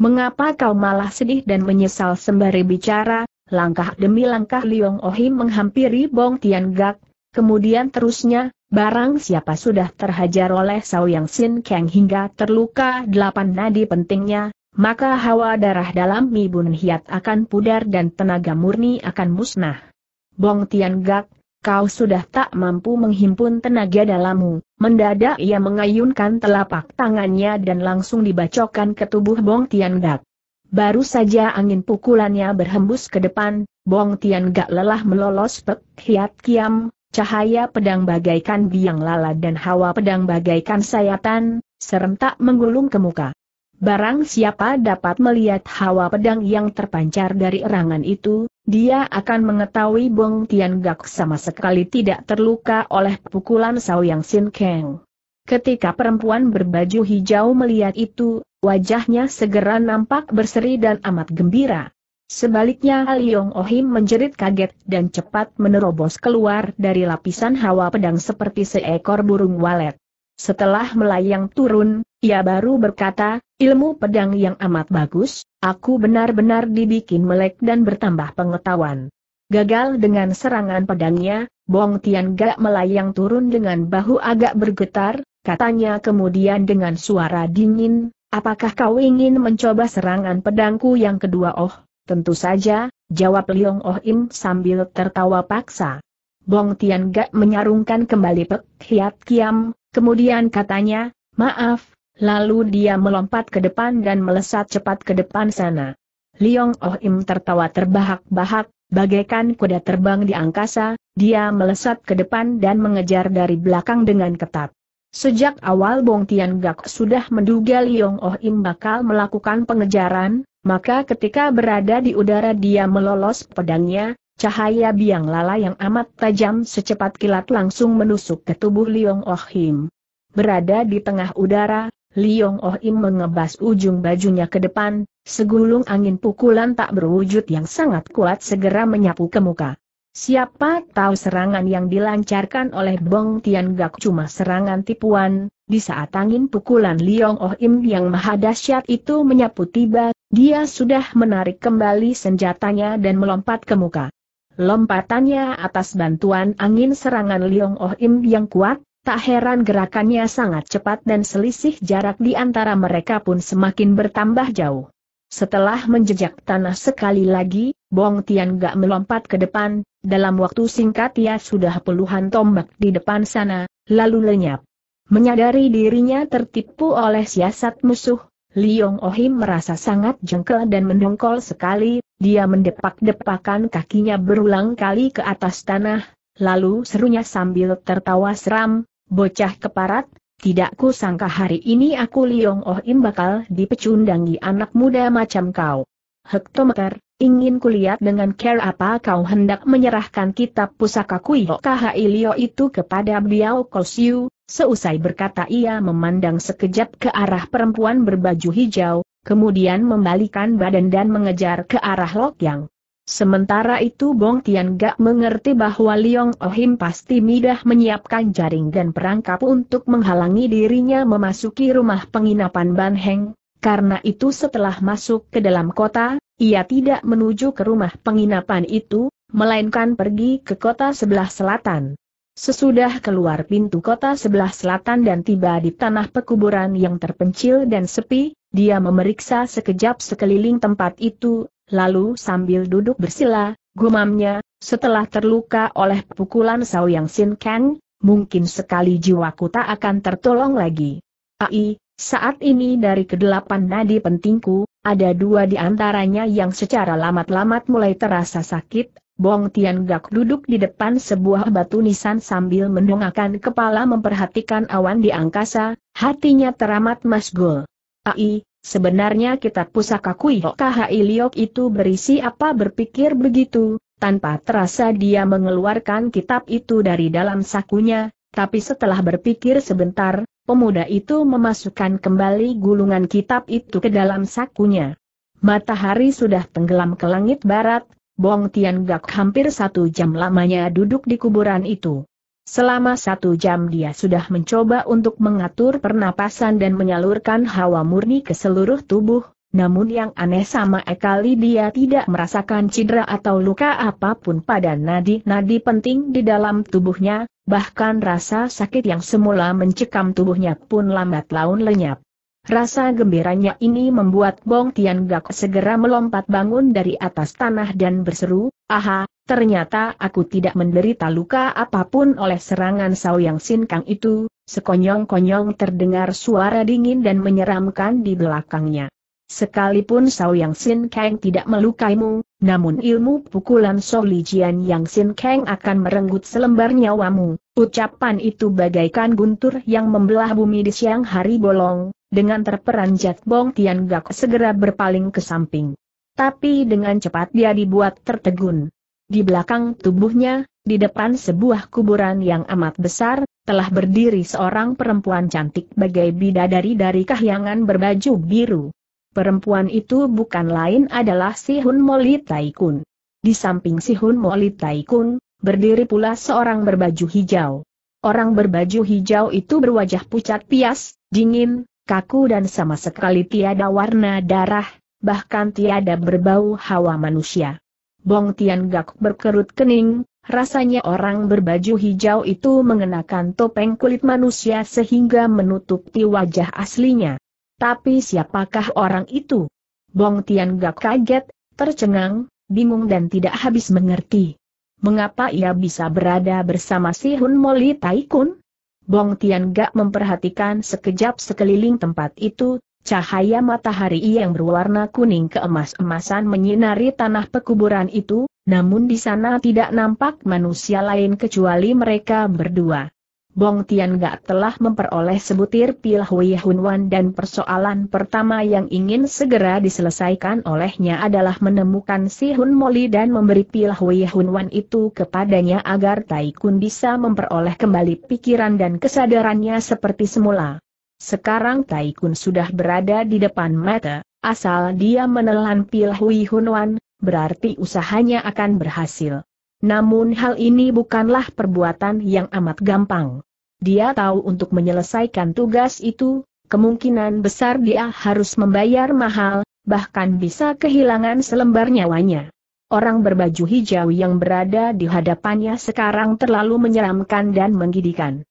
[SPEAKER 1] Mengapa kau malah sedih dan menyesal sembari bicara, langkah demi langkah Liong Ohim menghampiri Bong Tian Gak, kemudian terusnya, barang siapa sudah terhajar oleh Yang Sin Kang hingga terluka delapan nadi pentingnya, maka hawa darah dalam Mi Bun Hiat akan pudar dan tenaga murni akan musnah. Bong Tian Gak, kau sudah tak mampu menghimpun tenaga dalammu. Mendadak ia mengayunkan telapak tangannya dan langsung dibacokan ke tubuh Bong Tian Gak. Baru saja angin pukulannya berhembus ke depan, Bong Tian Gak lelah melolos pek hiat kiam, cahaya pedang bagaikan biang lala dan hawa pedang bagaikan sayatan, serentak menggulung ke muka. Barang siapa dapat melihat hawa pedang yang terpancar dari erangan itu, dia akan mengetahui Bong Tian Gak sama sekali tidak terluka oleh pukulan sao yang Sin Kang. Ketika perempuan berbaju hijau melihat itu, wajahnya segera nampak berseri dan amat gembira. Sebaliknya Aliong Ohim menjerit kaget dan cepat menerobos keluar dari lapisan hawa pedang seperti seekor burung walet. Setelah melayang turun, ia baru berkata, ilmu pedang yang amat bagus, Aku benar-benar dibikin melek dan bertambah pengetahuan. Gagal dengan serangan pedangnya, Bong Tian gak melayang turun dengan bahu agak bergetar, katanya kemudian dengan suara dingin, apakah kau ingin mencoba serangan pedangku yang kedua oh, tentu saja, jawab Liong Oh Im sambil tertawa paksa. Bong Tian gak menyarungkan kembali Pek Hiat Kiam, kemudian katanya, maaf, Lalu dia melompat ke depan dan melesat cepat ke depan sana. Liong Oh Im tertawa terbahak-bahak, bagaikan kuda terbang di angkasa, dia melesat ke depan dan mengejar dari belakang dengan ketat. Sejak awal Bong Tian Gak sudah menduga Liong Oh Im bakal melakukan pengejaran, maka ketika berada di udara dia melolos pedangnya, cahaya biang lala yang amat tajam secepat kilat langsung menusuk ke tubuh Liong Oh Im. Berada di tengah udara, Liong Ohim Im mengebas ujung bajunya ke depan, segulung angin pukulan tak berwujud yang sangat kuat segera menyapu ke muka. Siapa tahu serangan yang dilancarkan oleh Bong Tian Gak cuma serangan tipuan, di saat angin pukulan Liong Ohim yang maha dahsyat itu menyapu tiba, dia sudah menarik kembali senjatanya dan melompat ke muka. Lompatannya atas bantuan angin serangan Liong Ohim yang kuat, Tak heran gerakannya sangat cepat dan selisih jarak di antara mereka pun semakin bertambah jauh. Setelah menjejak tanah sekali lagi, Bong Tian gak melompat ke depan, dalam waktu singkat ia sudah puluhan tombak di depan sana, lalu lenyap. Menyadari dirinya tertipu oleh siasat musuh, Liong Ohim merasa sangat jengkel dan mendongkol sekali, dia mendepak-depakan kakinya berulang kali ke atas tanah, Lalu serunya sambil tertawa seram, Bocah keparat, tidak ku sangka hari ini aku Liong Oh Im bakal dipecundangi anak muda macam kau. Hektometer, ingin kulihat dengan care apa kau hendak menyerahkan kitab pusaka Kuyo kaha Lio itu kepada Biao Kosiu, seusai berkata ia memandang sekejap ke arah perempuan berbaju hijau, kemudian membalikan badan dan mengejar ke arah Lok Yang. Sementara itu Bong Tian Gak mengerti bahwa Liong Ohim pasti midah menyiapkan jaring dan perangkap untuk menghalangi dirinya memasuki rumah penginapan Ban Heng, karena itu setelah masuk ke dalam kota, ia tidak menuju ke rumah penginapan itu, melainkan pergi ke kota sebelah selatan. Sesudah keluar pintu kota sebelah selatan dan tiba di tanah pekuburan yang terpencil dan sepi, dia memeriksa sekejap sekeliling tempat itu, lalu sambil duduk bersila, gumamnya, setelah terluka oleh pukulan Sao Yang Sin Kang, mungkin sekali jiwaku tak akan tertolong lagi. Ai, saat ini dari kedelapan nadi pentingku, ada dua di antaranya yang secara lamat-lamat mulai terasa sakit, Bong Tian Gak duduk di depan sebuah batu nisan sambil mendongakkan kepala memperhatikan awan di angkasa, hatinya teramat masgul. Ai, Sebenarnya kitab pusaka Kuihok Kahai Liok itu berisi apa berpikir begitu, tanpa terasa dia mengeluarkan kitab itu dari dalam sakunya, tapi setelah berpikir sebentar, pemuda itu memasukkan kembali gulungan kitab itu ke dalam sakunya. Matahari sudah tenggelam ke langit barat, Bong Tian Gak hampir satu jam lamanya duduk di kuburan itu. Selama satu jam dia sudah mencoba untuk mengatur pernapasan dan menyalurkan hawa murni ke seluruh tubuh, namun yang aneh sama sekali dia tidak merasakan cedera atau luka apapun pada nadi-nadi penting di dalam tubuhnya, bahkan rasa sakit yang semula mencekam tubuhnya pun lambat laun lenyap. Rasa gembiranya ini membuat Bong Tian Gak segera melompat bangun dari atas tanah dan berseru, Aha, ternyata aku tidak menderita luka apapun oleh serangan sao yang sin kang itu, sekonyong-konyong terdengar suara dingin dan menyeramkan di belakangnya. Sekalipun sao yang sin kang tidak melukaimu, namun ilmu pukulan Solijian Yang sin kang akan merenggut selembar nyawamu. Ucapan itu bagaikan guntur yang membelah bumi di siang hari bolong, dengan terperanjat Bong Tian Gak segera berpaling ke samping tapi dengan cepat dia dibuat tertegun. Di belakang tubuhnya, di depan sebuah kuburan yang amat besar, telah berdiri seorang perempuan cantik bagai bidadari dari kahyangan berbaju biru. Perempuan itu bukan lain adalah Si Hun Moli Taikun. Di samping Si Hun Moli Taikun, berdiri pula seorang berbaju hijau. Orang berbaju hijau itu berwajah pucat pias, dingin, kaku dan sama sekali tiada warna darah, bahkan tiada berbau hawa manusia. Bong Tian Gak berkerut kening, rasanya orang berbaju hijau itu mengenakan topeng kulit manusia sehingga menutupi wajah aslinya. Tapi siapakah orang itu? Bong Tian Gak kaget, tercengang, bingung dan tidak habis mengerti. Mengapa ia bisa berada bersama si Hun Moli Taikun? Bong Tian Gak memperhatikan sekejap sekeliling tempat itu, Cahaya matahari yang berwarna kuning keemas-emasan menyinari tanah pekuburan itu, namun di sana tidak nampak manusia lain kecuali mereka berdua. Bong Tian Gak telah memperoleh sebutir pil Hui Wan dan persoalan pertama yang ingin segera diselesaikan olehnya adalah menemukan si Hun Moli dan memberi pil Hui Wan itu kepadanya agar Tai Kun bisa memperoleh kembali pikiran dan kesadarannya seperti semula. Sekarang Taikun sudah berada di depan mata, asal dia menelan pil Hui Hunwan, berarti usahanya akan berhasil. Namun hal ini bukanlah perbuatan yang amat gampang. Dia tahu untuk menyelesaikan tugas itu, kemungkinan besar dia harus membayar mahal, bahkan bisa kehilangan selembar nyawanya. Orang berbaju hijau yang berada di hadapannya sekarang terlalu menyeramkan dan menggidikan.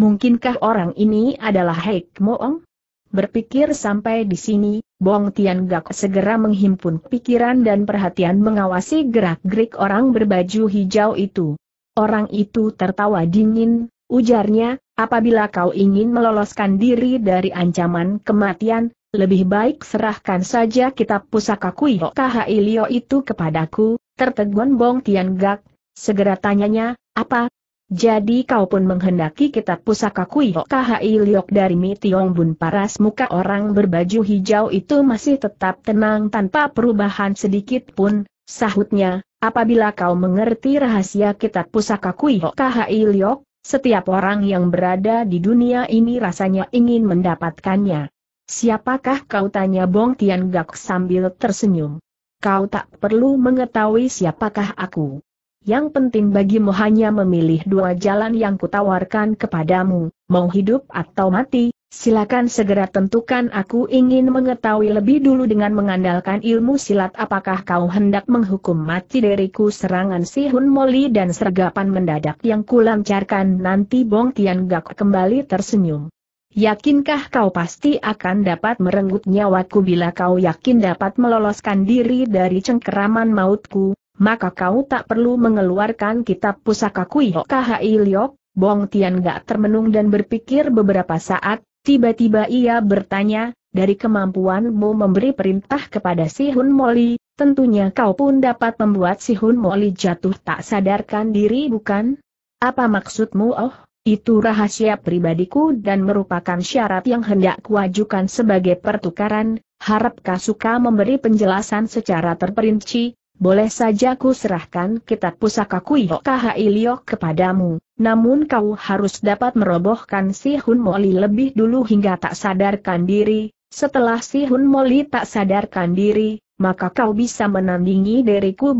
[SPEAKER 1] Mungkinkah orang ini adalah Heik Moong? Berpikir sampai di sini, Bong Tian Gak segera menghimpun pikiran dan perhatian mengawasi gerak-gerik orang berbaju hijau itu. Orang itu tertawa dingin, ujarnya, apabila kau ingin meloloskan diri dari ancaman kematian, lebih baik serahkan saja kitab pusaka kui Kahai Lio itu kepadaku, tertegun Bong Tian Gak. Segera tanyanya, apa, jadi kau pun menghendaki kitab pusaka Kui oh. Kahai Liok dari Mi Tiong Bun Paras muka orang berbaju hijau itu masih tetap tenang tanpa perubahan sedikit pun, sahutnya, apabila kau mengerti rahasia kitab pusaka Kui oh. Kahai Liok, setiap orang yang berada di dunia ini rasanya ingin mendapatkannya. Siapakah kau tanya Bong Tian Gak sambil tersenyum? Kau tak perlu mengetahui siapakah aku. Yang penting bagimu hanya memilih dua jalan yang kutawarkan kepadamu, mau hidup atau mati, silakan segera tentukan aku ingin mengetahui lebih dulu dengan mengandalkan ilmu silat apakah kau hendak menghukum mati dariku serangan si Hun Moli dan sergapan mendadak yang kulancarkan nanti Bong Tian Gak kembali tersenyum. Yakinkah kau pasti akan dapat merenggut nyawaku bila kau yakin dapat meloloskan diri dari cengkeraman mautku, maka kau tak perlu mengeluarkan kitab pusaka Kui oh. KHI Liok, Bong Tian gak termenung dan berpikir beberapa saat, tiba-tiba ia bertanya, dari kemampuanmu memberi perintah kepada si Hun Moli, tentunya kau pun dapat membuat si Hun Moli jatuh tak sadarkan diri bukan? Apa maksudmu oh? Itu rahasia pribadiku dan merupakan syarat yang hendak kuajukan sebagai pertukaran, harap Kasuka memberi penjelasan secara terperinci, boleh saja ku serahkan kitab pusaka Kuihok Kahai Liok kepadamu, namun kau harus dapat merobohkan si Hun Moli lebih dulu hingga tak sadarkan diri, setelah si Hun Moli tak sadarkan diri, maka kau bisa menandingi diriku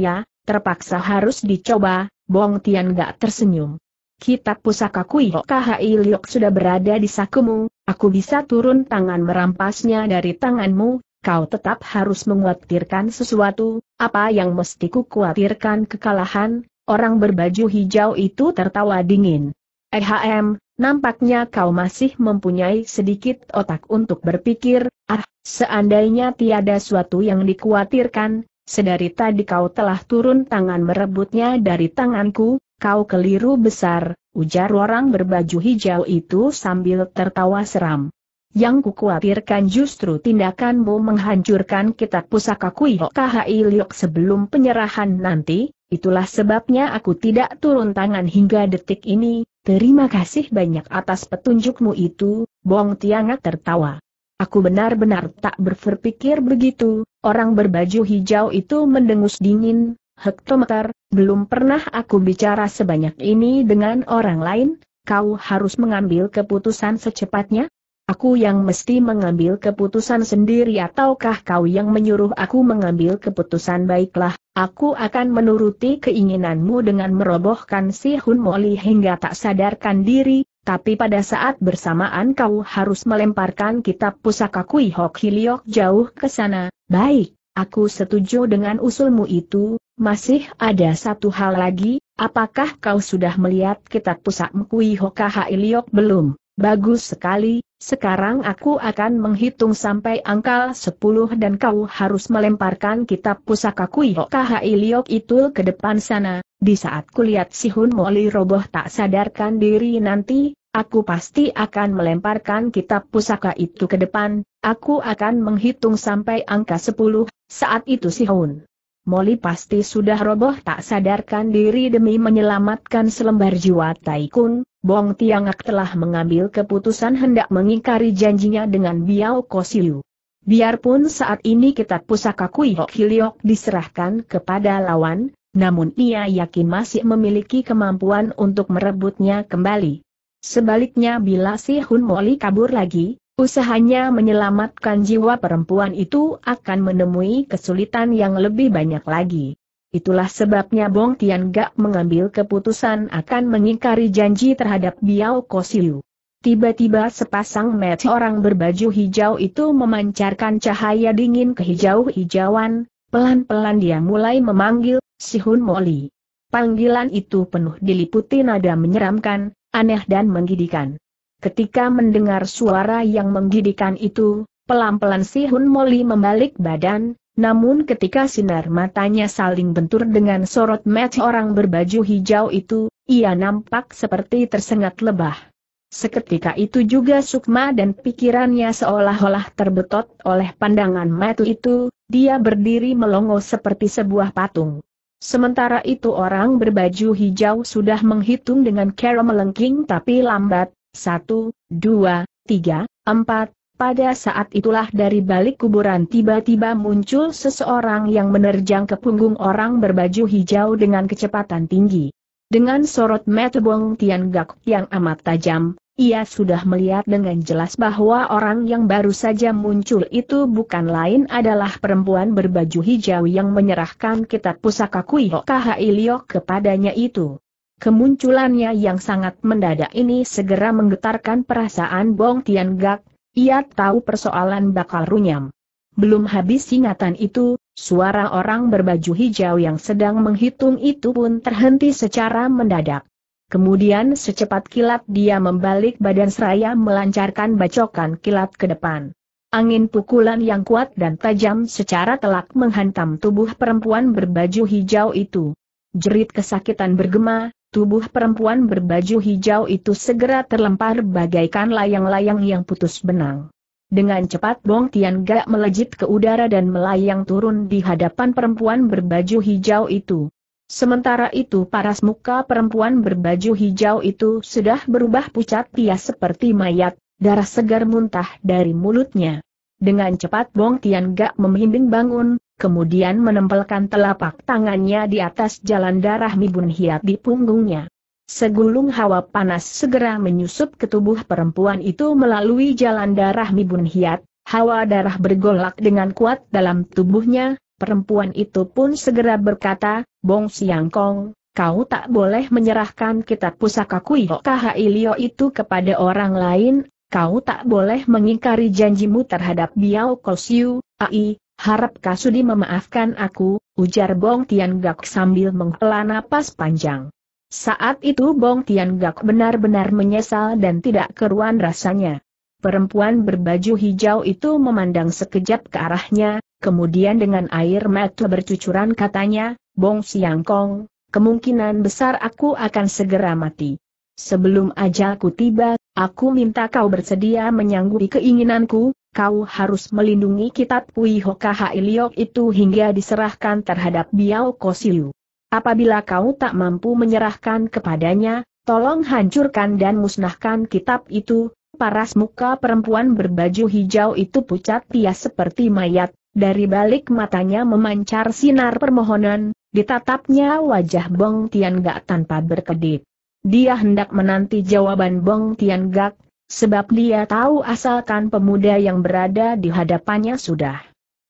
[SPEAKER 1] ya? terpaksa harus dicoba, Bong Tian gak tersenyum. Kitab pusaka Kuihok Kahai Liok sudah berada di sakumu, aku bisa turun tangan merampasnya dari tanganmu, kau tetap harus menguatirkan sesuatu, apa yang mesti ku kuatirkan kekalahan, orang berbaju hijau itu tertawa dingin. Ehm, nampaknya kau masih mempunyai sedikit otak untuk berpikir, ah, seandainya tiada suatu yang dikuatirkan, sedari tadi kau telah turun tangan merebutnya dari tanganku, kau keliru besar, ujar orang berbaju hijau itu sambil tertawa seram. Yang khawatirkan justru tindakanmu menghancurkan kitab pusaka Kui KHI Liok sebelum penyerahan nanti, itulah sebabnya aku tidak turun tangan hingga detik ini, terima kasih banyak atas petunjukmu itu, Bong Tianga tertawa. Aku benar-benar tak berpikir begitu, orang berbaju hijau itu mendengus dingin, hektometer, belum pernah aku bicara sebanyak ini dengan orang lain, kau harus mengambil keputusan secepatnya, Aku yang mesti mengambil keputusan sendiri ataukah kau yang menyuruh aku mengambil keputusan baiklah, aku akan menuruti keinginanmu dengan merobohkan si Hun Moli hingga tak sadarkan diri, tapi pada saat bersamaan kau harus melemparkan kitab pusaka Kui Hok Hiliok jauh ke sana, baik. Aku setuju dengan usulmu itu, masih ada satu hal lagi, apakah kau sudah melihat kitab pusat Mkui Hoka Hailiok belum? Bagus sekali, sekarang aku akan menghitung sampai angka 10 dan kau harus melemparkan kitab pusaka Kuyo oh. Kahai Liok itu ke depan sana. Di saat kulihat si Hun Moli roboh tak sadarkan diri nanti, aku pasti akan melemparkan kitab pusaka itu ke depan, aku akan menghitung sampai angka 10, saat itu si Hun. Moli pasti sudah roboh tak sadarkan diri demi menyelamatkan selembar jiwa Taikun, Bong Tiangak telah mengambil keputusan hendak mengingkari janjinya dengan Biao Kosiu. Biarpun saat ini kitab pusaka Kui Hok Hiliok diserahkan kepada lawan, namun ia yakin masih memiliki kemampuan untuk merebutnya kembali. Sebaliknya bila si Hun Moli kabur lagi, Usahanya menyelamatkan jiwa perempuan itu akan menemui kesulitan yang lebih banyak lagi. Itulah sebabnya Bong Tian Gak mengambil keputusan akan mengingkari janji terhadap Biao Kosiu. Tiba-tiba sepasang mata orang berbaju hijau itu memancarkan cahaya dingin ke hijau hijauan pelan-pelan dia mulai memanggil, Si Sihun Moli. Panggilan itu penuh diliputi nada menyeramkan, aneh dan menggidikan. Ketika mendengar suara yang menggidikan itu, pelan-pelan Sihun Moli membalik badan, namun ketika sinar matanya saling bentur dengan sorot match orang berbaju hijau itu, ia nampak seperti tersengat lebah. Seketika itu juga sukma dan pikirannya seolah-olah terbetot oleh pandangan mata itu, dia berdiri melongo seperti sebuah patung. Sementara itu orang berbaju hijau sudah menghitung dengan cara melengking tapi lambat, satu, dua, tiga, empat, pada saat itulah dari balik kuburan tiba-tiba muncul seseorang yang menerjang ke punggung orang berbaju hijau dengan kecepatan tinggi. Dengan sorot mata Bong Tian Gak yang amat tajam, ia sudah melihat dengan jelas bahwa orang yang baru saja muncul itu bukan lain adalah perempuan berbaju hijau yang menyerahkan kitab pusaka Kui Hokaha Ilio kepadanya itu. Kemunculannya yang sangat mendadak ini segera menggetarkan perasaan Bong Tian Gak, ia tahu persoalan bakal runyam. Belum habis ingatan itu, suara orang berbaju hijau yang sedang menghitung itu pun terhenti secara mendadak. Kemudian secepat kilat dia membalik badan seraya melancarkan bacokan kilat ke depan. Angin pukulan yang kuat dan tajam secara telak menghantam tubuh perempuan berbaju hijau itu. Jerit kesakitan bergema, Tubuh perempuan berbaju hijau itu segera terlempar bagaikan layang-layang yang putus benang. Dengan cepat Bong Tian Gak melejit ke udara dan melayang turun di hadapan perempuan berbaju hijau itu. Sementara itu paras muka perempuan berbaju hijau itu sudah berubah pucat pia seperti mayat, darah segar muntah dari mulutnya. Dengan cepat Bong Tian Gak membimbing bangun, kemudian menempelkan telapak tangannya di atas jalan darah Mibun Hiat di punggungnya. Segulung hawa panas segera menyusup ke tubuh perempuan itu melalui jalan darah Mibun Hiat, hawa darah bergolak dengan kuat dalam tubuhnya, perempuan itu pun segera berkata, Bong Siang Kong, kau tak boleh menyerahkan kitab pusaka Kuiho Kahailio itu kepada orang lain, kau tak boleh mengingkari janjimu terhadap Biao Kosiu, ai, Harap Kasudi memaafkan aku, ujar Bong Tian Gak sambil menghela napas panjang. Saat itu Bong Tian Gak benar-benar menyesal dan tidak keruan rasanya. Perempuan berbaju hijau itu memandang sekejap ke arahnya, kemudian dengan air mata bercucuran katanya, Bong Siang Kong, kemungkinan besar aku akan segera mati. Sebelum ajalku tiba, aku minta kau bersedia menyanggupi keinginanku, kau harus melindungi kitab Pui Hokaha Liok itu hingga diserahkan terhadap Biao Kosiu. Apabila kau tak mampu menyerahkan kepadanya, tolong hancurkan dan musnahkan kitab itu, paras muka perempuan berbaju hijau itu pucat pias seperti mayat, dari balik matanya memancar sinar permohonan, ditatapnya wajah Bong Tian Gak tanpa berkedip. Dia hendak menanti jawaban Bong Tian Gak, Sebab dia tahu asalkan pemuda yang berada di hadapannya sudah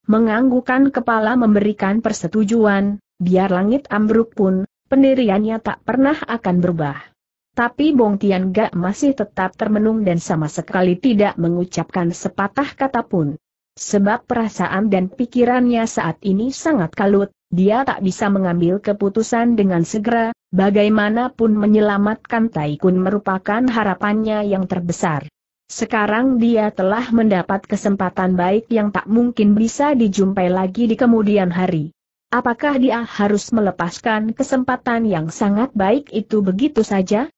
[SPEAKER 1] menganggukan kepala memberikan persetujuan, biar langit ambruk pun, pendiriannya tak pernah akan berubah. Tapi Bong Tian Gak masih tetap termenung dan sama sekali tidak mengucapkan sepatah kata pun. Sebab perasaan dan pikirannya saat ini sangat kalut, dia tak bisa mengambil keputusan dengan segera, bagaimanapun menyelamatkan Taikun merupakan harapannya yang terbesar. Sekarang dia telah mendapat kesempatan baik yang tak mungkin bisa dijumpai lagi di kemudian hari. Apakah dia harus melepaskan kesempatan yang sangat baik itu begitu saja?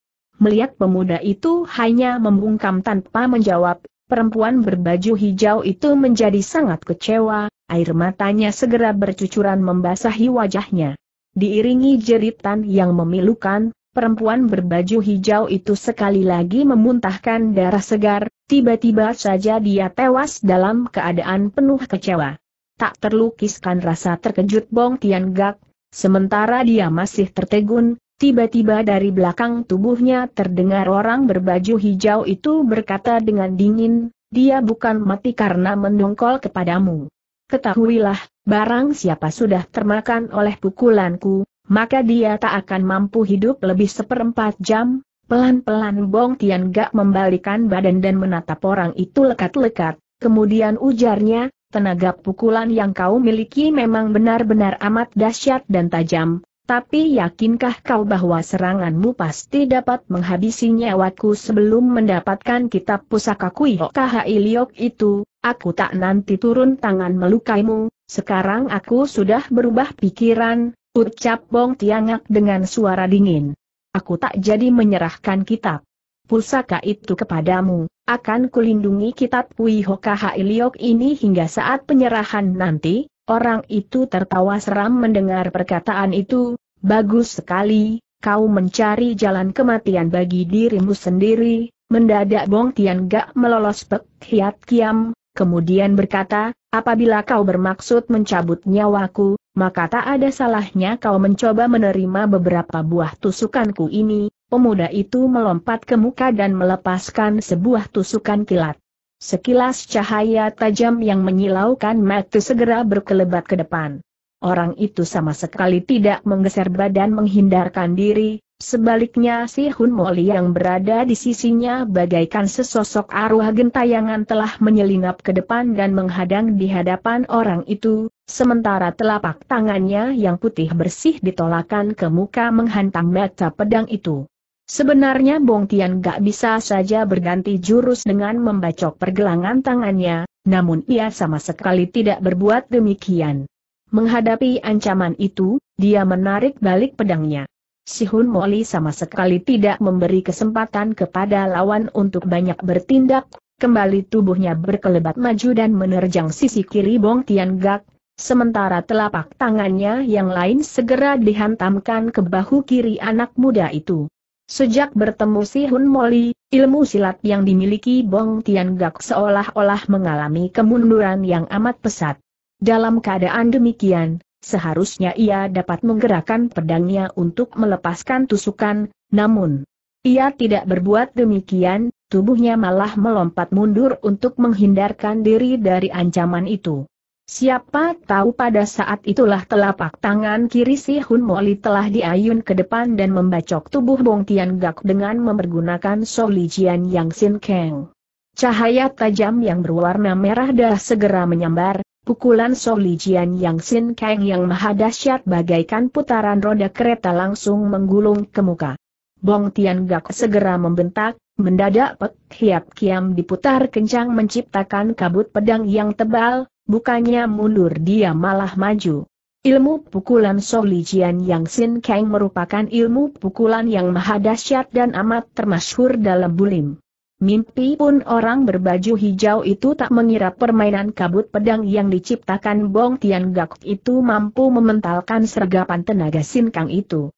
[SPEAKER 1] Melihat pemuda itu hanya membungkam tanpa menjawab, Perempuan berbaju hijau itu menjadi sangat kecewa, air matanya segera bercucuran membasahi wajahnya. Diiringi jeritan yang memilukan, perempuan berbaju hijau itu sekali lagi memuntahkan darah segar, tiba-tiba saja dia tewas dalam keadaan penuh kecewa. Tak terlukiskan rasa terkejut Bong Tian Gak, sementara dia masih tertegun, Tiba-tiba dari belakang tubuhnya terdengar orang berbaju hijau itu berkata dengan dingin, dia bukan mati karena mendongkol kepadamu. Ketahuilah, barang siapa sudah termakan oleh pukulanku, maka dia tak akan mampu hidup lebih seperempat jam. Pelan-pelan Bong Tian Gak membalikan badan dan menatap orang itu lekat-lekat, kemudian ujarnya, tenaga pukulan yang kau miliki memang benar-benar amat dahsyat dan tajam, tapi yakinkah kau bahwa seranganmu pasti dapat menghabisi nyawaku sebelum mendapatkan kitab pusaka Kuiho Liok itu? Aku tak nanti turun tangan melukaimu, sekarang aku sudah berubah pikiran, ucap Bong Tiangak dengan suara dingin. Aku tak jadi menyerahkan kitab pusaka itu kepadamu, akan kulindungi kitab Kuiho Liok ini hingga saat penyerahan nanti, Orang itu tertawa seram mendengar perkataan itu, bagus sekali, kau mencari jalan kematian bagi dirimu sendiri, mendadak Bong Tian Gak melolos Pek Hiat Kiam, kemudian berkata, apabila kau bermaksud mencabut nyawaku, maka tak ada salahnya kau mencoba menerima beberapa buah tusukanku ini, pemuda itu melompat ke muka dan melepaskan sebuah tusukan kilat. Sekilas cahaya tajam yang menyilaukan mata segera berkelebat ke depan. Orang itu sama sekali tidak menggeser badan menghindarkan diri, sebaliknya si Hun Moli yang berada di sisinya bagaikan sesosok arwah gentayangan telah menyelinap ke depan dan menghadang di hadapan orang itu, sementara telapak tangannya yang putih bersih ditolakkan ke muka menghantam mata pedang itu. Sebenarnya Bong Tian gak bisa saja berganti jurus dengan membacok pergelangan tangannya, namun ia sama sekali tidak berbuat demikian. Menghadapi ancaman itu, dia menarik balik pedangnya. Si Hun Moli sama sekali tidak memberi kesempatan kepada lawan untuk banyak bertindak, kembali tubuhnya berkelebat maju dan menerjang sisi kiri Bong Tian Gak, sementara telapak tangannya yang lain segera dihantamkan ke bahu kiri anak muda itu. Sejak bertemu si Hun Moli, ilmu silat yang dimiliki Bong Tian Gak seolah-olah mengalami kemunduran yang amat pesat. Dalam keadaan demikian, seharusnya ia dapat menggerakkan pedangnya untuk melepaskan tusukan, namun ia tidak berbuat demikian, tubuhnya malah melompat mundur untuk menghindarkan diri dari ancaman itu. Siapa tahu pada saat itulah telapak tangan kiri si Hun Moli telah diayun ke depan dan membacok tubuh Bong Tian Gak dengan mempergunakan solijian yang sin keng. Cahaya tajam yang berwarna merah dah segera menyambar, pukulan solijian yang sin keng yang maha dahsyat bagaikan putaran roda kereta langsung menggulung ke muka. Bong Tian Gak segera membentak, mendadak Pek Hiap Kiam diputar kencang menciptakan kabut pedang yang tebal, Bukannya mundur dia malah maju. Ilmu pukulan Solijian Yang Sin Kang merupakan ilmu pukulan yang maha dahsyat dan amat termasyhur dalam bulim. Mimpi pun orang berbaju hijau itu tak mengira permainan kabut pedang yang diciptakan Bong Tian Gak itu mampu mementalkan sergapan tenaga Sin Kang itu.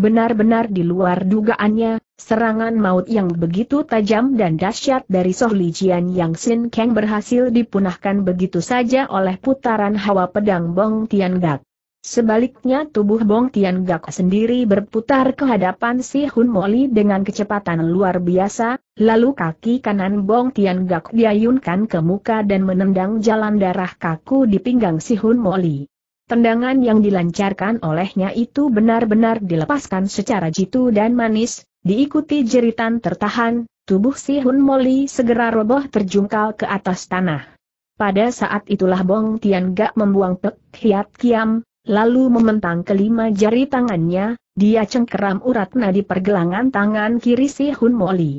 [SPEAKER 1] Benar-benar di luar dugaannya, serangan maut yang begitu tajam dan dahsyat dari Soh Lijian Yang Sin Kang berhasil dipunahkan begitu saja oleh putaran hawa pedang Bong Tian Gak. Sebaliknya tubuh Bong Tian Gak sendiri berputar ke hadapan si Hun Moli dengan kecepatan luar biasa, lalu kaki kanan Bong Tian Gak diayunkan ke muka dan menendang jalan darah kaku di pinggang si Hun Moli. Tendangan yang dilancarkan olehnya itu benar-benar dilepaskan secara jitu dan manis, diikuti jeritan tertahan, tubuh si Hun Moli segera roboh terjungkal ke atas tanah. Pada saat itulah Bong Tian Gak membuang pek hiat kiam, lalu mementang kelima jari tangannya, dia cengkeram urat nadi pergelangan tangan kiri si Hun Moli.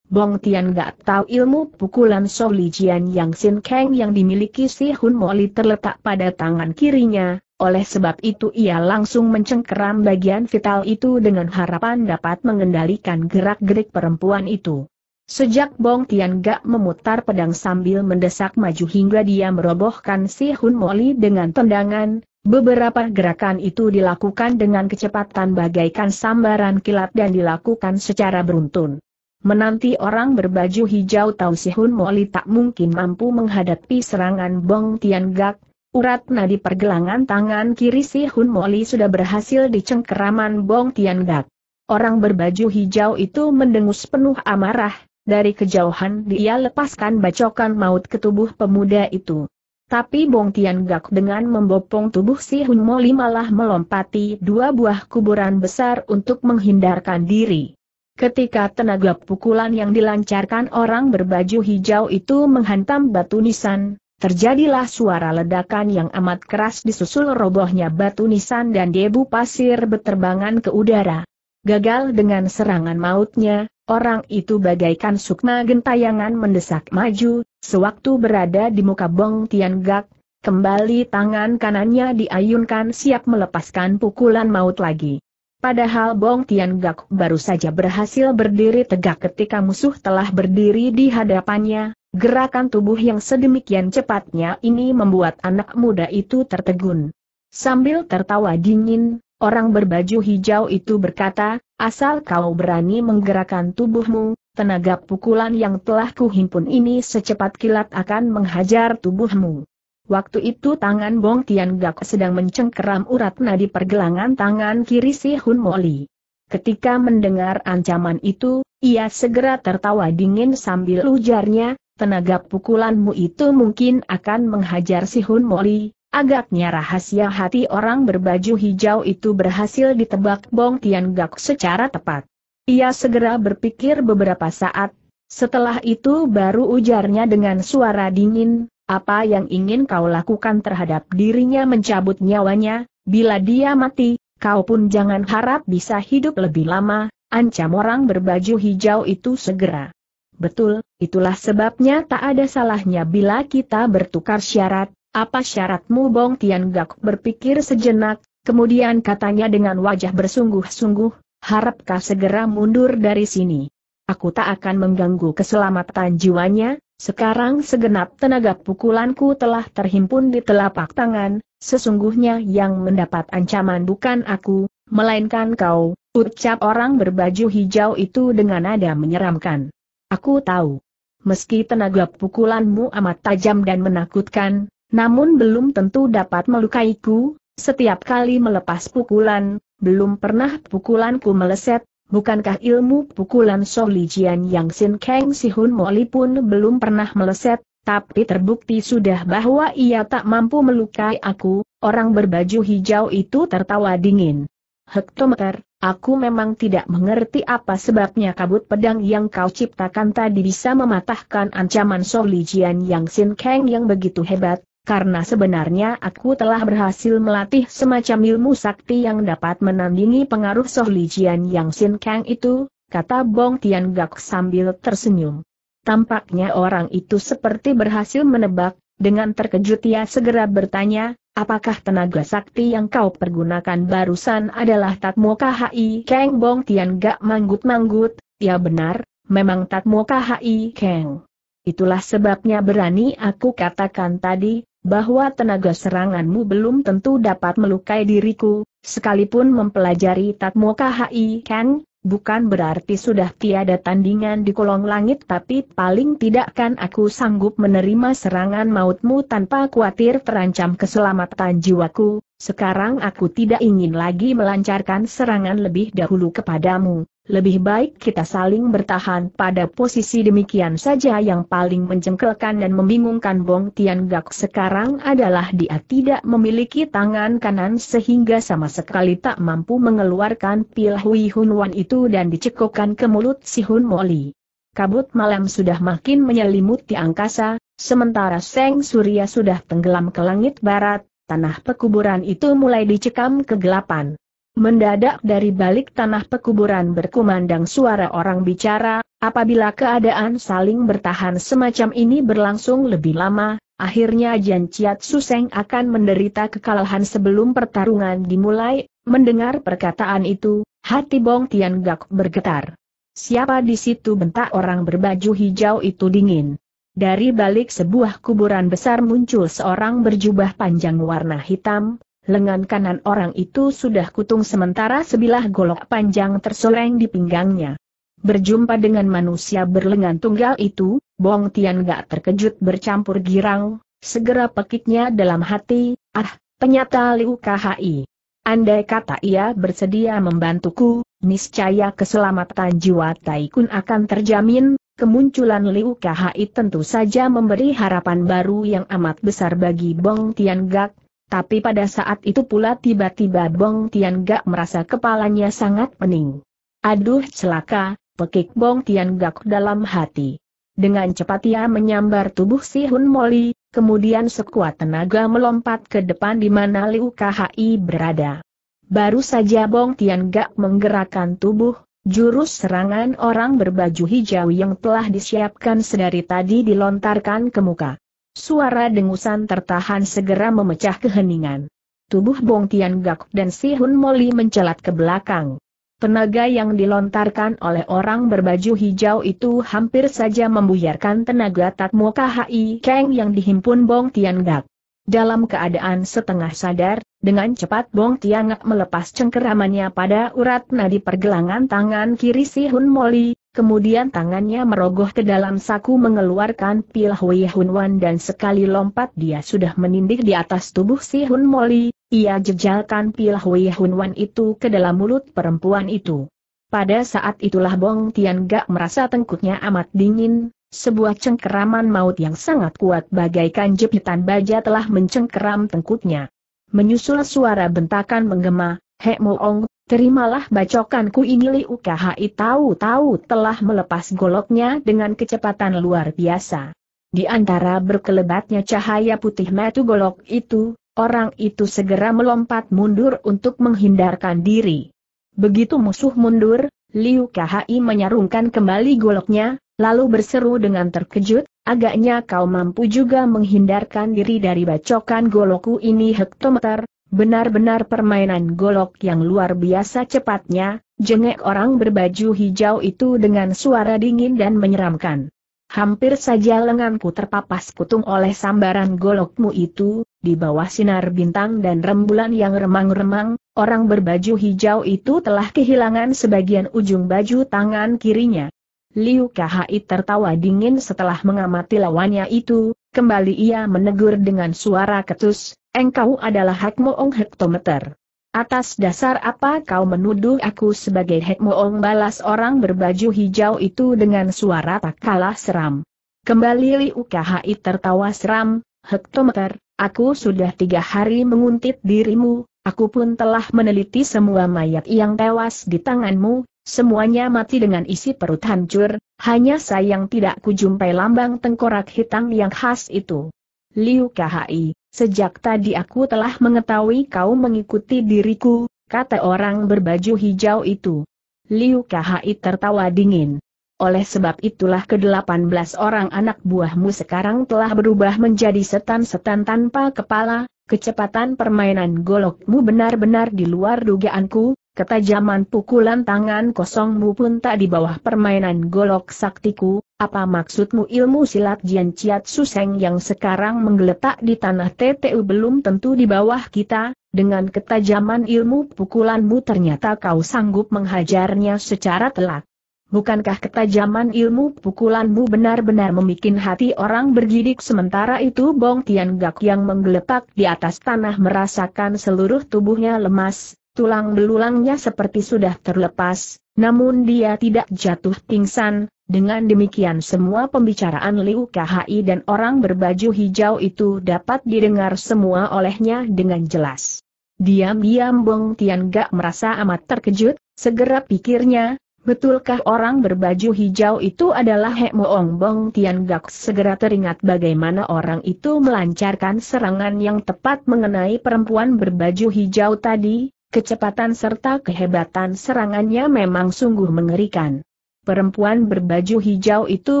[SPEAKER 1] Bong Tian gak tahu ilmu pukulan Song Jian Yang Sin Kang yang dimiliki si Hun Moli terletak pada tangan kirinya, oleh sebab itu ia langsung mencengkeram bagian vital itu dengan harapan dapat mengendalikan gerak-gerik perempuan itu. Sejak Bong Tian Gak memutar pedang sambil mendesak maju hingga dia merobohkan si Hun Moli dengan tendangan, beberapa gerakan itu dilakukan dengan kecepatan bagaikan sambaran kilat dan dilakukan secara beruntun. Menanti orang berbaju hijau Tau Sihun Moli tak mungkin mampu menghadapi serangan Bong Tian Gak, urat nadi pergelangan tangan kiri Sihun Moli sudah berhasil dicengkeraman Bong Tian Gak. Orang berbaju hijau itu mendengus penuh amarah, dari kejauhan dia lepaskan bacokan maut ke tubuh pemuda itu. Tapi Bong Tian Gak dengan membopong tubuh si Hun Moli malah melompati dua buah kuburan besar untuk menghindarkan diri. Ketika tenaga pukulan yang dilancarkan orang berbaju hijau itu menghantam batu nisan, terjadilah suara ledakan yang amat keras disusul robohnya batu nisan dan debu pasir berterbangan ke udara. Gagal dengan serangan mautnya, orang itu bagaikan sukma gentayangan mendesak maju, sewaktu berada di muka Bong Tian Gak, kembali tangan kanannya diayunkan siap melepaskan pukulan maut lagi. Padahal Bong Tian Gak baru saja berhasil berdiri tegak ketika musuh telah berdiri di hadapannya, gerakan tubuh yang sedemikian cepatnya ini membuat anak muda itu tertegun. Sambil tertawa dingin, orang berbaju hijau itu berkata, asal kau berani menggerakkan tubuhmu, tenaga pukulan yang telah kuhimpun ini secepat kilat akan menghajar tubuhmu. Waktu itu tangan Bong Tian Gak sedang mencengkeram urat nadi pergelangan tangan kiri si Hun Moli. Ketika mendengar ancaman itu, ia segera tertawa dingin sambil ujarnya, tenaga pukulanmu itu mungkin akan menghajar si Hun Moli. Agaknya rahasia hati orang berbaju hijau itu berhasil ditebak Bong Tian Gak secara tepat. Ia segera berpikir beberapa saat, setelah itu baru ujarnya dengan suara dingin, apa yang ingin kau lakukan terhadap dirinya mencabut nyawanya, bila dia mati, kau pun jangan harap bisa hidup lebih lama, ancam orang berbaju hijau itu segera. Betul, itulah sebabnya tak ada salahnya bila kita bertukar syarat, apa syaratmu Bong Tian Gak berpikir sejenak, kemudian katanya dengan wajah bersungguh-sungguh, harapkah segera mundur dari sini. Aku tak akan mengganggu keselamatan jiwanya, sekarang segenap tenaga pukulanku telah terhimpun di telapak tangan, sesungguhnya yang mendapat ancaman bukan aku, melainkan kau, ucap orang berbaju hijau itu dengan nada menyeramkan. Aku tahu. Meski tenaga pukulanmu amat tajam dan menakutkan, namun belum tentu dapat melukaiku, setiap kali melepas pukulan, belum pernah pukulanku meleset, Bukankah ilmu pukulan Jian Yang Sin Kang Sihun Moli pun belum pernah meleset, tapi terbukti sudah bahwa ia tak mampu melukai aku, orang berbaju hijau itu tertawa dingin. Hektometer, aku memang tidak mengerti apa sebabnya kabut pedang yang kau ciptakan tadi bisa mematahkan ancaman Jian Yang Sin Kang yang begitu hebat, karena sebenarnya aku telah berhasil melatih semacam ilmu sakti yang dapat menandingi pengaruh Soh Lijian Yang Sin Kang itu, kata Bong Tian Gak sambil tersenyum. Tampaknya orang itu seperti berhasil menebak, dengan terkejut ia segera bertanya, apakah tenaga sakti yang kau pergunakan barusan adalah Tatmo KHI Kang Bong Tian Gak manggut-manggut, ya benar, memang Tatmo KHI Kang. Itulah sebabnya berani aku katakan tadi, bahwa tenaga seranganmu belum tentu dapat melukai diriku, sekalipun mempelajari Tatmo KHI Kang, bukan berarti sudah tiada tandingan di kolong langit tapi paling tidak kan aku sanggup menerima serangan mautmu tanpa khawatir terancam keselamatan jiwaku, sekarang aku tidak ingin lagi melancarkan serangan lebih dahulu kepadamu, lebih baik kita saling bertahan pada posisi demikian saja yang paling menjengkelkan dan membingungkan Bong Tian Gak sekarang adalah dia tidak memiliki tangan kanan sehingga sama sekali tak mampu mengeluarkan pil Hui Hun Wan itu dan dicekokkan ke mulut si Hun Moli. Kabut malam sudah makin menyelimuti angkasa, sementara Seng Surya sudah tenggelam ke langit barat, tanah pekuburan itu mulai dicekam kegelapan. Mendadak dari balik tanah pekuburan berkumandang suara orang bicara, apabila keadaan saling bertahan semacam ini berlangsung lebih lama, akhirnya Jan Ciat Suseng akan menderita kekalahan sebelum pertarungan dimulai, mendengar perkataan itu, hati Bong Tian Gak bergetar. Siapa di situ bentak orang berbaju hijau itu dingin. Dari balik sebuah kuburan besar muncul seorang berjubah panjang warna hitam, lengan kanan orang itu sudah kutung sementara sebilah golok panjang terseleng di pinggangnya. Berjumpa dengan manusia berlengan tunggal itu, Bong Tian gak terkejut bercampur girang, segera pekiknya dalam hati, ah, penyata Liu KHI. Andai kata ia bersedia membantuku, niscaya keselamatan jiwa Taikun akan terjamin, kemunculan Liu KHI tentu saja memberi harapan baru yang amat besar bagi Bong Tian Gak, tapi pada saat itu pula tiba-tiba Bong Tian Gak merasa kepalanya sangat pening. Aduh celaka, pekik Bong Tian Gak dalam hati. Dengan cepat ia menyambar tubuh si Hun Moli, kemudian sekuat tenaga melompat ke depan di mana Liu KHI berada. Baru saja Bong Tian Gak menggerakkan tubuh, jurus serangan orang berbaju hijau yang telah disiapkan sedari tadi dilontarkan ke muka. Suara dengusan tertahan segera memecah keheningan. Tubuh Bong Tian Gak dan Si Hun Moli mencelat ke belakang. Tenaga yang dilontarkan oleh orang berbaju hijau itu hampir saja membuyarkan tenaga Tatmo Hai Kang yang dihimpun Bong Tian Gak. Dalam keadaan setengah sadar, dengan cepat Bong Tian Gak melepas cengkeramannya pada urat nadi pergelangan tangan kiri Si Hun Moli, Kemudian tangannya merogoh ke dalam saku mengeluarkan pil Hui Hun Wan dan sekali lompat dia sudah menindik di atas tubuh si Hun Moli, ia jejalkan pil Hui Hun Wan itu ke dalam mulut perempuan itu. Pada saat itulah Bong Tian Gak merasa tengkuknya amat dingin, sebuah cengkeraman maut yang sangat kuat bagaikan jepitan baja telah mencengkeram tengkuknya. Menyusul suara bentakan menggema, Hek Moong, Terimalah bacokanku ini Liu Kai tahu-tahu telah melepas goloknya dengan kecepatan luar biasa. Di antara berkelebatnya cahaya putih metu golok itu, orang itu segera melompat mundur untuk menghindarkan diri. Begitu musuh mundur, Liu Kai menyarungkan kembali goloknya, lalu berseru dengan terkejut, agaknya kau mampu juga menghindarkan diri dari bacokan golokku ini hektometer, Benar-benar permainan golok yang luar biasa cepatnya, jengek orang berbaju hijau itu dengan suara dingin dan menyeramkan. Hampir saja lenganku terpapas kutung oleh sambaran golokmu itu, di bawah sinar bintang dan rembulan yang remang-remang, orang berbaju hijau itu telah kehilangan sebagian ujung baju tangan kirinya. Liu Kahai tertawa dingin setelah mengamati lawannya itu, kembali ia menegur dengan suara ketus, Engkau adalah Hakmoong Hektometer. Atas dasar apa kau menuduh aku sebagai Hekmoong balas orang berbaju hijau itu dengan suara tak kalah seram. Kembali Liu Kai tertawa seram, Hektometer, aku sudah tiga hari menguntit dirimu, aku pun telah meneliti semua mayat yang tewas di tanganmu, semuanya mati dengan isi perut hancur, hanya sayang tidak kujumpai lambang tengkorak hitam yang khas itu. Liu Kai, Sejak tadi aku telah mengetahui kau mengikuti diriku, kata orang berbaju hijau itu. Liu Kahai tertawa dingin. Oleh sebab itulah ke-18 orang anak buahmu sekarang telah berubah menjadi setan-setan tanpa kepala, kecepatan permainan golokmu benar-benar di luar dugaanku, Ketajaman pukulan tangan kosongmu pun tak di bawah permainan golok saktiku, apa maksudmu ilmu silat Jian ciat Suseng yang sekarang menggeletak di tanah TTU belum tentu di bawah kita, dengan ketajaman ilmu pukulanmu ternyata kau sanggup menghajarnya secara telak. Bukankah ketajaman ilmu pukulanmu benar-benar membuat hati orang bergidik sementara itu Bong Tian Gak yang menggeletak di atas tanah merasakan seluruh tubuhnya lemas, Tulang belulangnya seperti sudah terlepas, namun dia tidak jatuh pingsan, dengan demikian semua pembicaraan Liu KHI dan orang berbaju hijau itu dapat didengar semua olehnya dengan jelas. Diam-diam Bong Tian Gak merasa amat terkejut, segera pikirnya, betulkah orang berbaju hijau itu adalah Hek Moong Bong Tian Gak segera teringat bagaimana orang itu melancarkan serangan yang tepat mengenai perempuan berbaju hijau tadi, Kecepatan serta kehebatan serangannya memang sungguh mengerikan. Perempuan berbaju hijau itu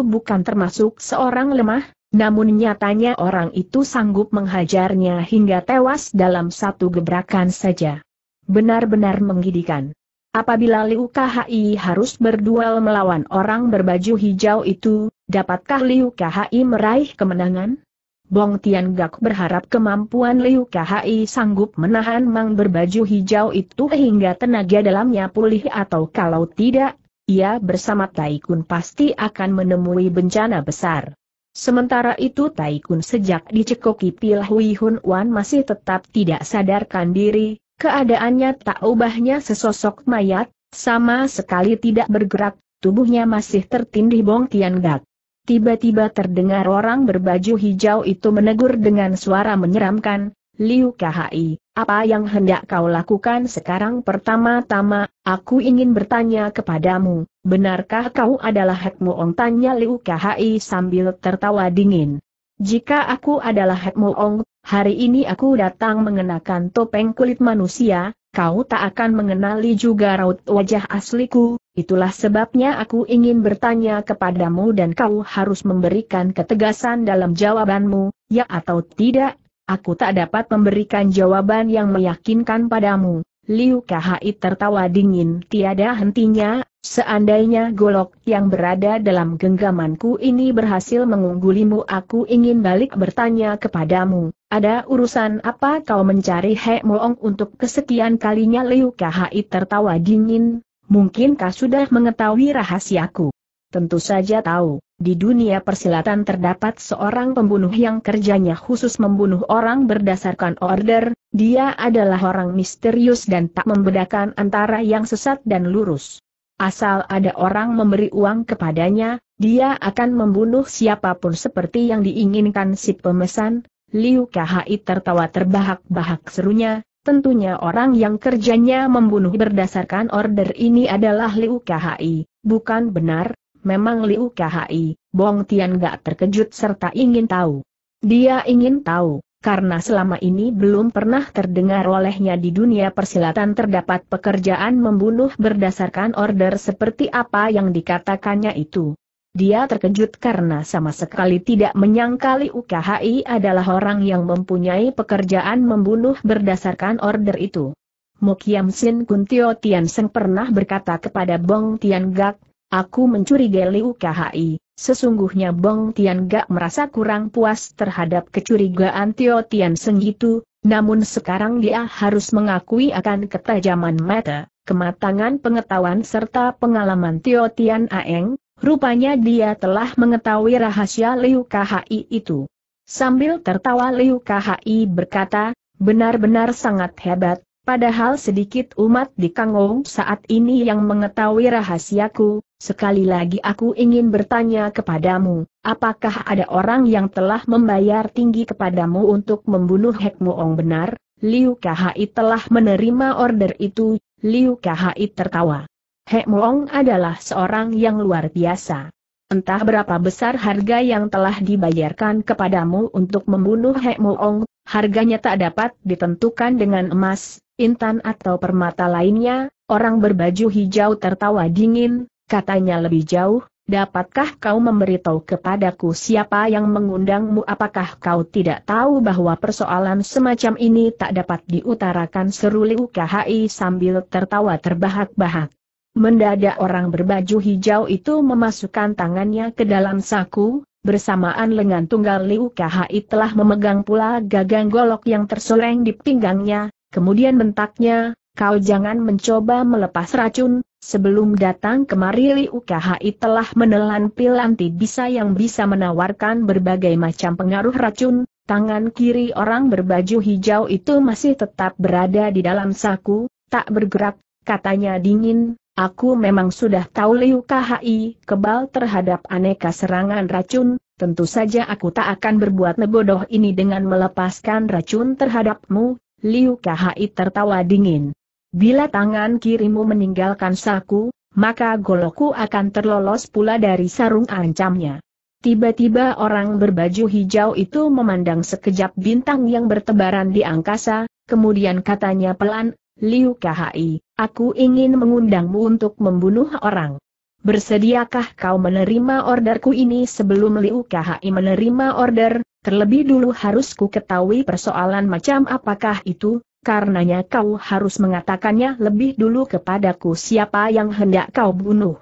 [SPEAKER 1] bukan termasuk seorang lemah, namun nyatanya orang itu sanggup menghajarnya hingga tewas dalam satu gebrakan saja. Benar-benar menggidikan. Apabila Liu KHI harus berduel melawan orang berbaju hijau itu, dapatkah Liu KHI meraih kemenangan? Bong Tian Gak berharap kemampuan Liu Kai sanggup menahan Mang berbaju hijau itu hingga tenaga dalamnya pulih atau kalau tidak, ia bersama Taikun pasti akan menemui bencana besar. Sementara itu Taikun sejak dicekoki Pil Hui Hun Wan masih tetap tidak sadarkan diri, keadaannya tak ubahnya sesosok mayat, sama sekali tidak bergerak, tubuhnya masih tertindih Bong Tian Gak. Tiba-tiba terdengar orang berbaju hijau itu menegur dengan suara menyeramkan, Liu Kahai, apa yang hendak kau lakukan sekarang pertama-tama, aku ingin bertanya kepadamu, benarkah kau adalah Muong? Tanya Liu Kahai sambil tertawa dingin. Jika aku adalah Muong, hari ini aku datang mengenakan topeng kulit manusia, kau tak akan mengenali juga raut wajah asliku, Itulah sebabnya aku ingin bertanya kepadamu dan kau harus memberikan ketegasan dalam jawabanmu, ya atau tidak, aku tak dapat memberikan jawaban yang meyakinkan padamu. Liu Kahai tertawa dingin tiada hentinya, seandainya golok yang berada dalam genggamanku ini berhasil mengunggulimu aku ingin balik bertanya kepadamu, ada urusan apa kau mencari He Moong untuk kesekian kalinya Liu Kahai tertawa dingin, mungkinkah sudah mengetahui rahasiaku? Tentu saja tahu, di dunia persilatan terdapat seorang pembunuh yang kerjanya khusus membunuh orang berdasarkan order, dia adalah orang misterius dan tak membedakan antara yang sesat dan lurus. Asal ada orang memberi uang kepadanya, dia akan membunuh siapapun seperti yang diinginkan si pemesan, Liu Kahai tertawa terbahak-bahak serunya, Tentunya orang yang kerjanya membunuh berdasarkan order ini adalah Liu KHI, bukan benar, memang Liu KHI, Bong Tian gak terkejut serta ingin tahu. Dia ingin tahu, karena selama ini belum pernah terdengar olehnya di dunia persilatan terdapat pekerjaan membunuh berdasarkan order seperti apa yang dikatakannya itu. Dia terkejut karena sama sekali tidak menyangkali UKHI adalah orang yang mempunyai pekerjaan membunuh berdasarkan order itu. Mokiam Sin Tio Tian Seng pernah berkata kepada Bong Tian Gak, aku mencurigai Liu Kahai, Sesungguhnya Bong Tian Gak merasa kurang puas terhadap kecurigaan Tio Tian Seng itu, namun sekarang dia harus mengakui akan ketajaman mata, kematangan pengetahuan serta pengalaman Tio Tian Aeng, Rupanya dia telah mengetahui rahasia Liu KHI itu. Sambil tertawa Liu KHI berkata, benar-benar sangat hebat, padahal sedikit umat di Kangong saat ini yang mengetahui rahasiaku, sekali lagi aku ingin bertanya kepadamu, apakah ada orang yang telah membayar tinggi kepadamu untuk membunuh Hek Muong benar? Liu KHI telah menerima order itu, Liu KHI tertawa. He Moong adalah seorang yang luar biasa. Entah berapa besar harga yang telah dibayarkan kepadamu untuk membunuh He Moong, harganya tak dapat ditentukan dengan emas, intan atau permata lainnya, orang berbaju hijau tertawa dingin, katanya lebih jauh, dapatkah kau memberitahu kepadaku siapa yang mengundangmu apakah kau tidak tahu bahwa persoalan semacam ini tak dapat diutarakan seru Liu KHI sambil tertawa terbahak-bahak. Mendadak orang berbaju hijau itu memasukkan tangannya ke dalam saku, bersamaan lengan tunggal Liu Kahai telah memegang pula gagang golok yang tersoleng di pinggangnya, kemudian bentaknya, kau jangan mencoba melepas racun, sebelum datang kemari Liu Kahai telah menelan pil anti bisa yang bisa menawarkan berbagai macam pengaruh racun, tangan kiri orang berbaju hijau itu masih tetap berada di dalam saku, tak bergerak, katanya dingin, Aku memang sudah tahu Liu KHI kebal terhadap aneka serangan racun, tentu saja aku tak akan berbuat nebodoh ini dengan melepaskan racun terhadapmu, Liu KHI tertawa dingin. Bila tangan kirimu meninggalkan saku, maka goloku akan terlolos pula dari sarung ancamnya. Tiba-tiba orang berbaju hijau itu memandang sekejap bintang yang bertebaran di angkasa, kemudian katanya pelan, Liu KHI, aku ingin mengundangmu untuk membunuh orang. Bersediakah kau menerima orderku ini sebelum Liu KHI menerima order? Terlebih dulu harus ku ketahui persoalan macam apakah itu, karenanya kau harus mengatakannya lebih dulu kepadaku siapa yang hendak kau bunuh.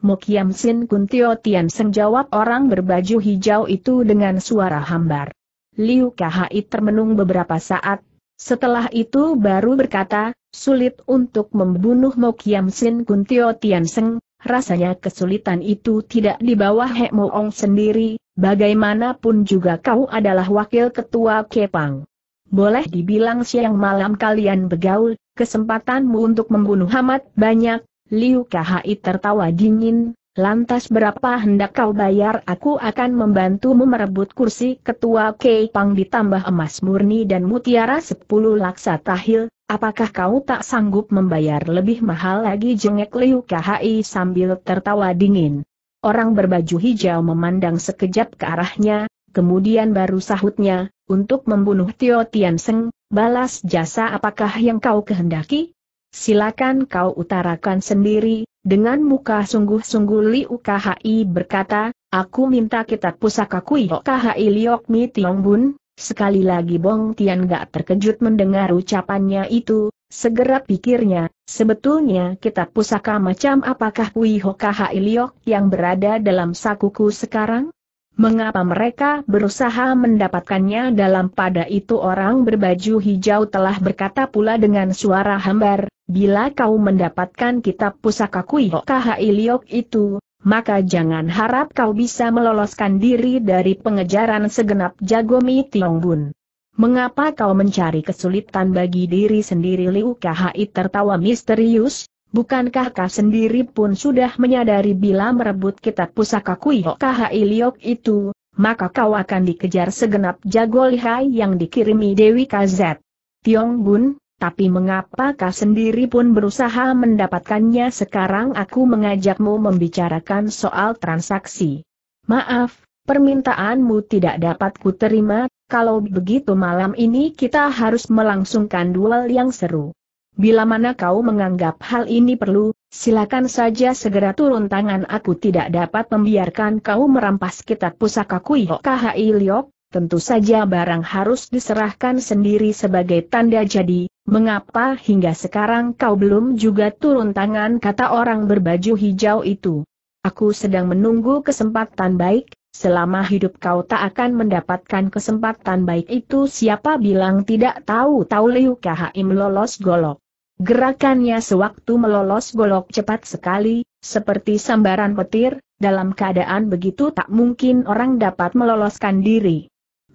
[SPEAKER 1] Mokiam Sin Kuntio Tian Seng jawab orang berbaju hijau itu dengan suara hambar. Liu KHI termenung beberapa saat, setelah itu baru berkata, sulit untuk membunuh Mokiam Sin Kuntio Tianseng, rasanya kesulitan itu tidak di bawah Hek Moong sendiri, bagaimanapun juga kau adalah wakil ketua Kepang. Boleh dibilang siang malam kalian bergaul, kesempatanmu untuk membunuh amat banyak, Liu Kahai tertawa dingin, Lantas berapa hendak kau bayar aku akan membantumu merebut kursi ketua Pang ditambah emas murni dan mutiara sepuluh laksa tahil, apakah kau tak sanggup membayar lebih mahal lagi jengek Liu KHI sambil tertawa dingin. Orang berbaju hijau memandang sekejap ke arahnya, kemudian baru sahutnya, untuk membunuh Tio Tian Seng, balas jasa apakah yang kau kehendaki? Silakan kau utarakan sendiri, dengan muka sungguh-sungguh Liu Khi berkata, aku minta kitab pusaka kui Khi Liok Mi Tiong Bun, sekali lagi Bong Tian gak terkejut mendengar ucapannya itu, segera pikirnya, sebetulnya kitab pusaka macam apakah kui Khi Liok yang berada dalam sakuku sekarang? Mengapa mereka berusaha mendapatkannya dalam pada itu orang berbaju hijau telah berkata pula dengan suara hambar, Bila kau mendapatkan kitab pusaka Kuihok Kahai Liok itu, maka jangan harap kau bisa meloloskan diri dari pengejaran segenap Jagomi Tiongbun. Mengapa kau mencari kesulitan bagi diri sendiri Liu KHI tertawa misterius, Bukankah kau sendiri pun sudah menyadari bila merebut kitab pusaka Kuihok Kahai Liok itu, maka kau akan dikejar segenap jago lihai yang dikirimi Dewi Kazet. Tiong Bun, tapi mengapa kau sendiri pun berusaha mendapatkannya sekarang aku mengajakmu membicarakan soal transaksi. Maaf, permintaanmu tidak dapat kuterima, kalau begitu malam ini kita harus melangsungkan duel yang seru. Bila mana kau menganggap hal ini perlu, silakan saja segera turun tangan aku tidak dapat membiarkan kau merampas kitab pusaka kuih. KHI Liok, tentu saja barang harus diserahkan sendiri sebagai tanda jadi, mengapa hingga sekarang kau belum juga turun tangan kata orang berbaju hijau itu. Aku sedang menunggu kesempatan baik, selama hidup kau tak akan mendapatkan kesempatan baik itu siapa bilang tidak tahu tahu Liu Kahim lolos golok. Gerakannya sewaktu melolos golok cepat sekali, seperti sambaran petir, dalam keadaan begitu tak mungkin orang dapat meloloskan diri.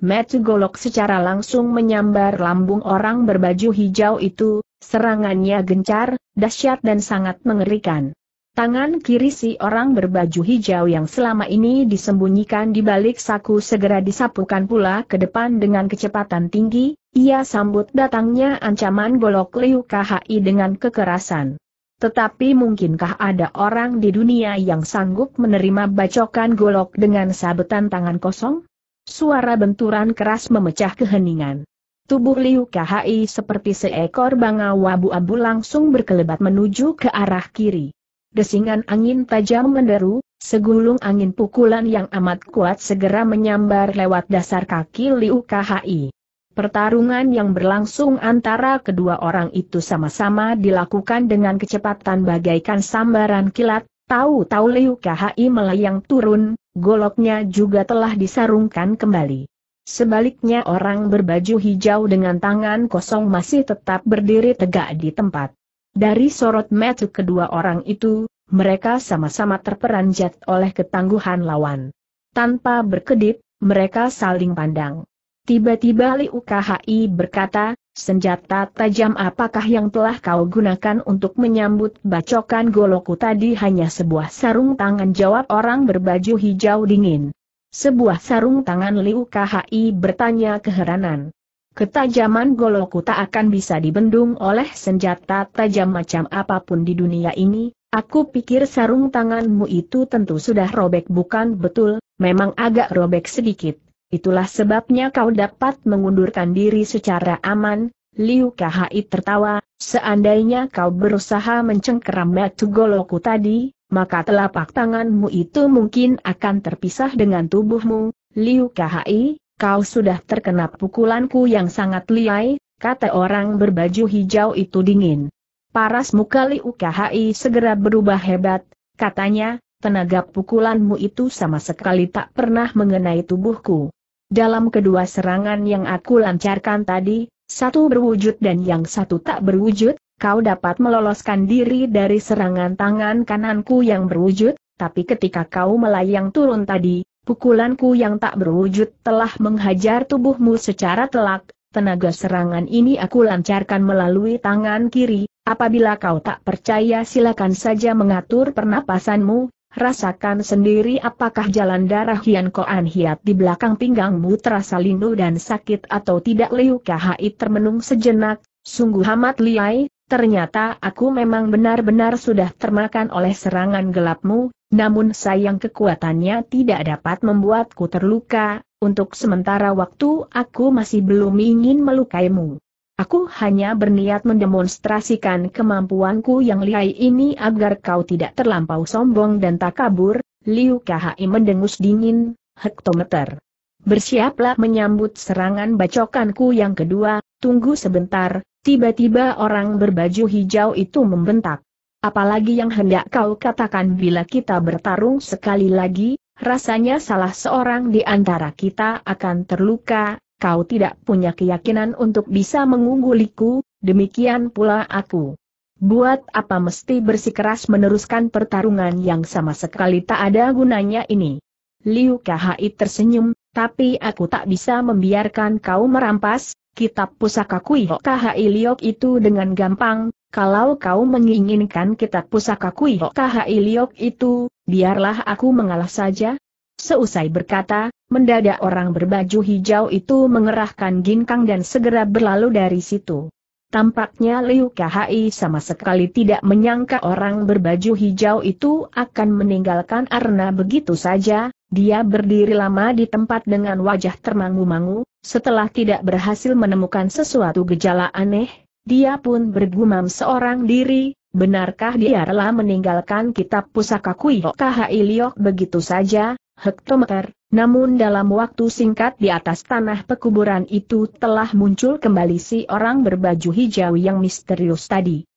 [SPEAKER 1] Metu Golok secara langsung menyambar lambung orang berbaju hijau itu, serangannya gencar, dahsyat dan sangat mengerikan. Tangan kiri si orang berbaju hijau yang selama ini disembunyikan di balik saku segera disapukan pula ke depan dengan kecepatan tinggi, ia sambut datangnya ancaman golok Liu KHI dengan kekerasan. Tetapi mungkinkah ada orang di dunia yang sanggup menerima bacokan golok dengan sabetan tangan kosong? Suara benturan keras memecah keheningan. Tubuh Liu Kahai seperti seekor bangau abu-abu langsung berkelebat menuju ke arah kiri. Desingan angin tajam menderu, segulung angin pukulan yang amat kuat segera menyambar lewat dasar kaki Liu Kahai. Pertarungan yang berlangsung antara kedua orang itu sama-sama dilakukan dengan kecepatan bagaikan sambaran kilat, Tahu-tahu Liu melayang turun, goloknya juga telah disarungkan kembali. Sebaliknya orang berbaju hijau dengan tangan kosong masih tetap berdiri tegak di tempat. Dari sorot mata kedua orang itu, mereka sama-sama terperanjat oleh ketangguhan lawan. Tanpa berkedip, mereka saling pandang. Tiba-tiba Liu Kai berkata, Senjata tajam apakah yang telah kau gunakan untuk menyambut bacokan goloku tadi hanya sebuah sarung tangan jawab orang berbaju hijau dingin. Sebuah sarung tangan Liu KHI bertanya keheranan. Ketajaman goloku tak akan bisa dibendung oleh senjata tajam macam apapun di dunia ini, aku pikir sarung tanganmu itu tentu sudah robek bukan betul, memang agak robek sedikit. Itulah sebabnya kau dapat mengundurkan diri secara aman, Liu Kahai tertawa, seandainya kau berusaha mencengkeram batu goloku tadi, maka telapak tanganmu itu mungkin akan terpisah dengan tubuhmu, Liu Kahai, kau sudah terkena pukulanku yang sangat liai, kata orang berbaju hijau itu dingin. Paras muka Liu Kahai segera berubah hebat, katanya, tenaga pukulanmu itu sama sekali tak pernah mengenai tubuhku. Dalam kedua serangan yang aku lancarkan tadi, satu berwujud dan yang satu tak berwujud, kau dapat meloloskan diri dari serangan tangan kananku yang berwujud, tapi ketika kau melayang turun tadi, pukulanku yang tak berwujud telah menghajar tubuhmu secara telak, tenaga serangan ini aku lancarkan melalui tangan kiri, apabila kau tak percaya silakan saja mengatur pernapasanmu, Rasakan sendiri apakah jalan darah Hian Koan Hiat di belakang pinggangmu terasa lindu dan sakit atau tidak Liu Kahai termenung sejenak, sungguh amat liai, ternyata aku memang benar-benar sudah termakan oleh serangan gelapmu, namun sayang kekuatannya tidak dapat membuatku terluka, untuk sementara waktu aku masih belum ingin melukaimu. Aku hanya berniat mendemonstrasikan kemampuanku yang lihai ini agar kau tidak terlampau sombong dan tak kabur, Liu Kahai mendengus dingin, hektometer. Bersiaplah menyambut serangan bacokanku yang kedua, tunggu sebentar, tiba-tiba orang berbaju hijau itu membentak. Apalagi yang hendak kau katakan bila kita bertarung sekali lagi, rasanya salah seorang di antara kita akan terluka, kau tidak punya keyakinan untuk bisa mengungguliku, demikian pula aku. Buat apa mesti bersikeras meneruskan pertarungan yang sama sekali tak ada gunanya ini? Liu Kahai tersenyum, tapi aku tak bisa membiarkan kau merampas, kitab pusaka Kui Kahai Liok itu dengan gampang, kalau kau menginginkan kitab pusaka Kui Kahai Liok itu, biarlah aku mengalah saja, Seusai berkata, mendadak orang berbaju hijau itu mengerahkan ginkang dan segera berlalu dari situ. Tampaknya Liu Kahai sama sekali tidak menyangka orang berbaju hijau itu akan meninggalkan Arna begitu saja, dia berdiri lama di tempat dengan wajah termangu-mangu, setelah tidak berhasil menemukan sesuatu gejala aneh, dia pun bergumam seorang diri, benarkah dia rela meninggalkan kitab pusaka Kui Kahai Liu begitu saja, hektometer, namun dalam waktu singkat di atas tanah pekuburan itu telah muncul kembali si orang berbaju hijau yang misterius tadi.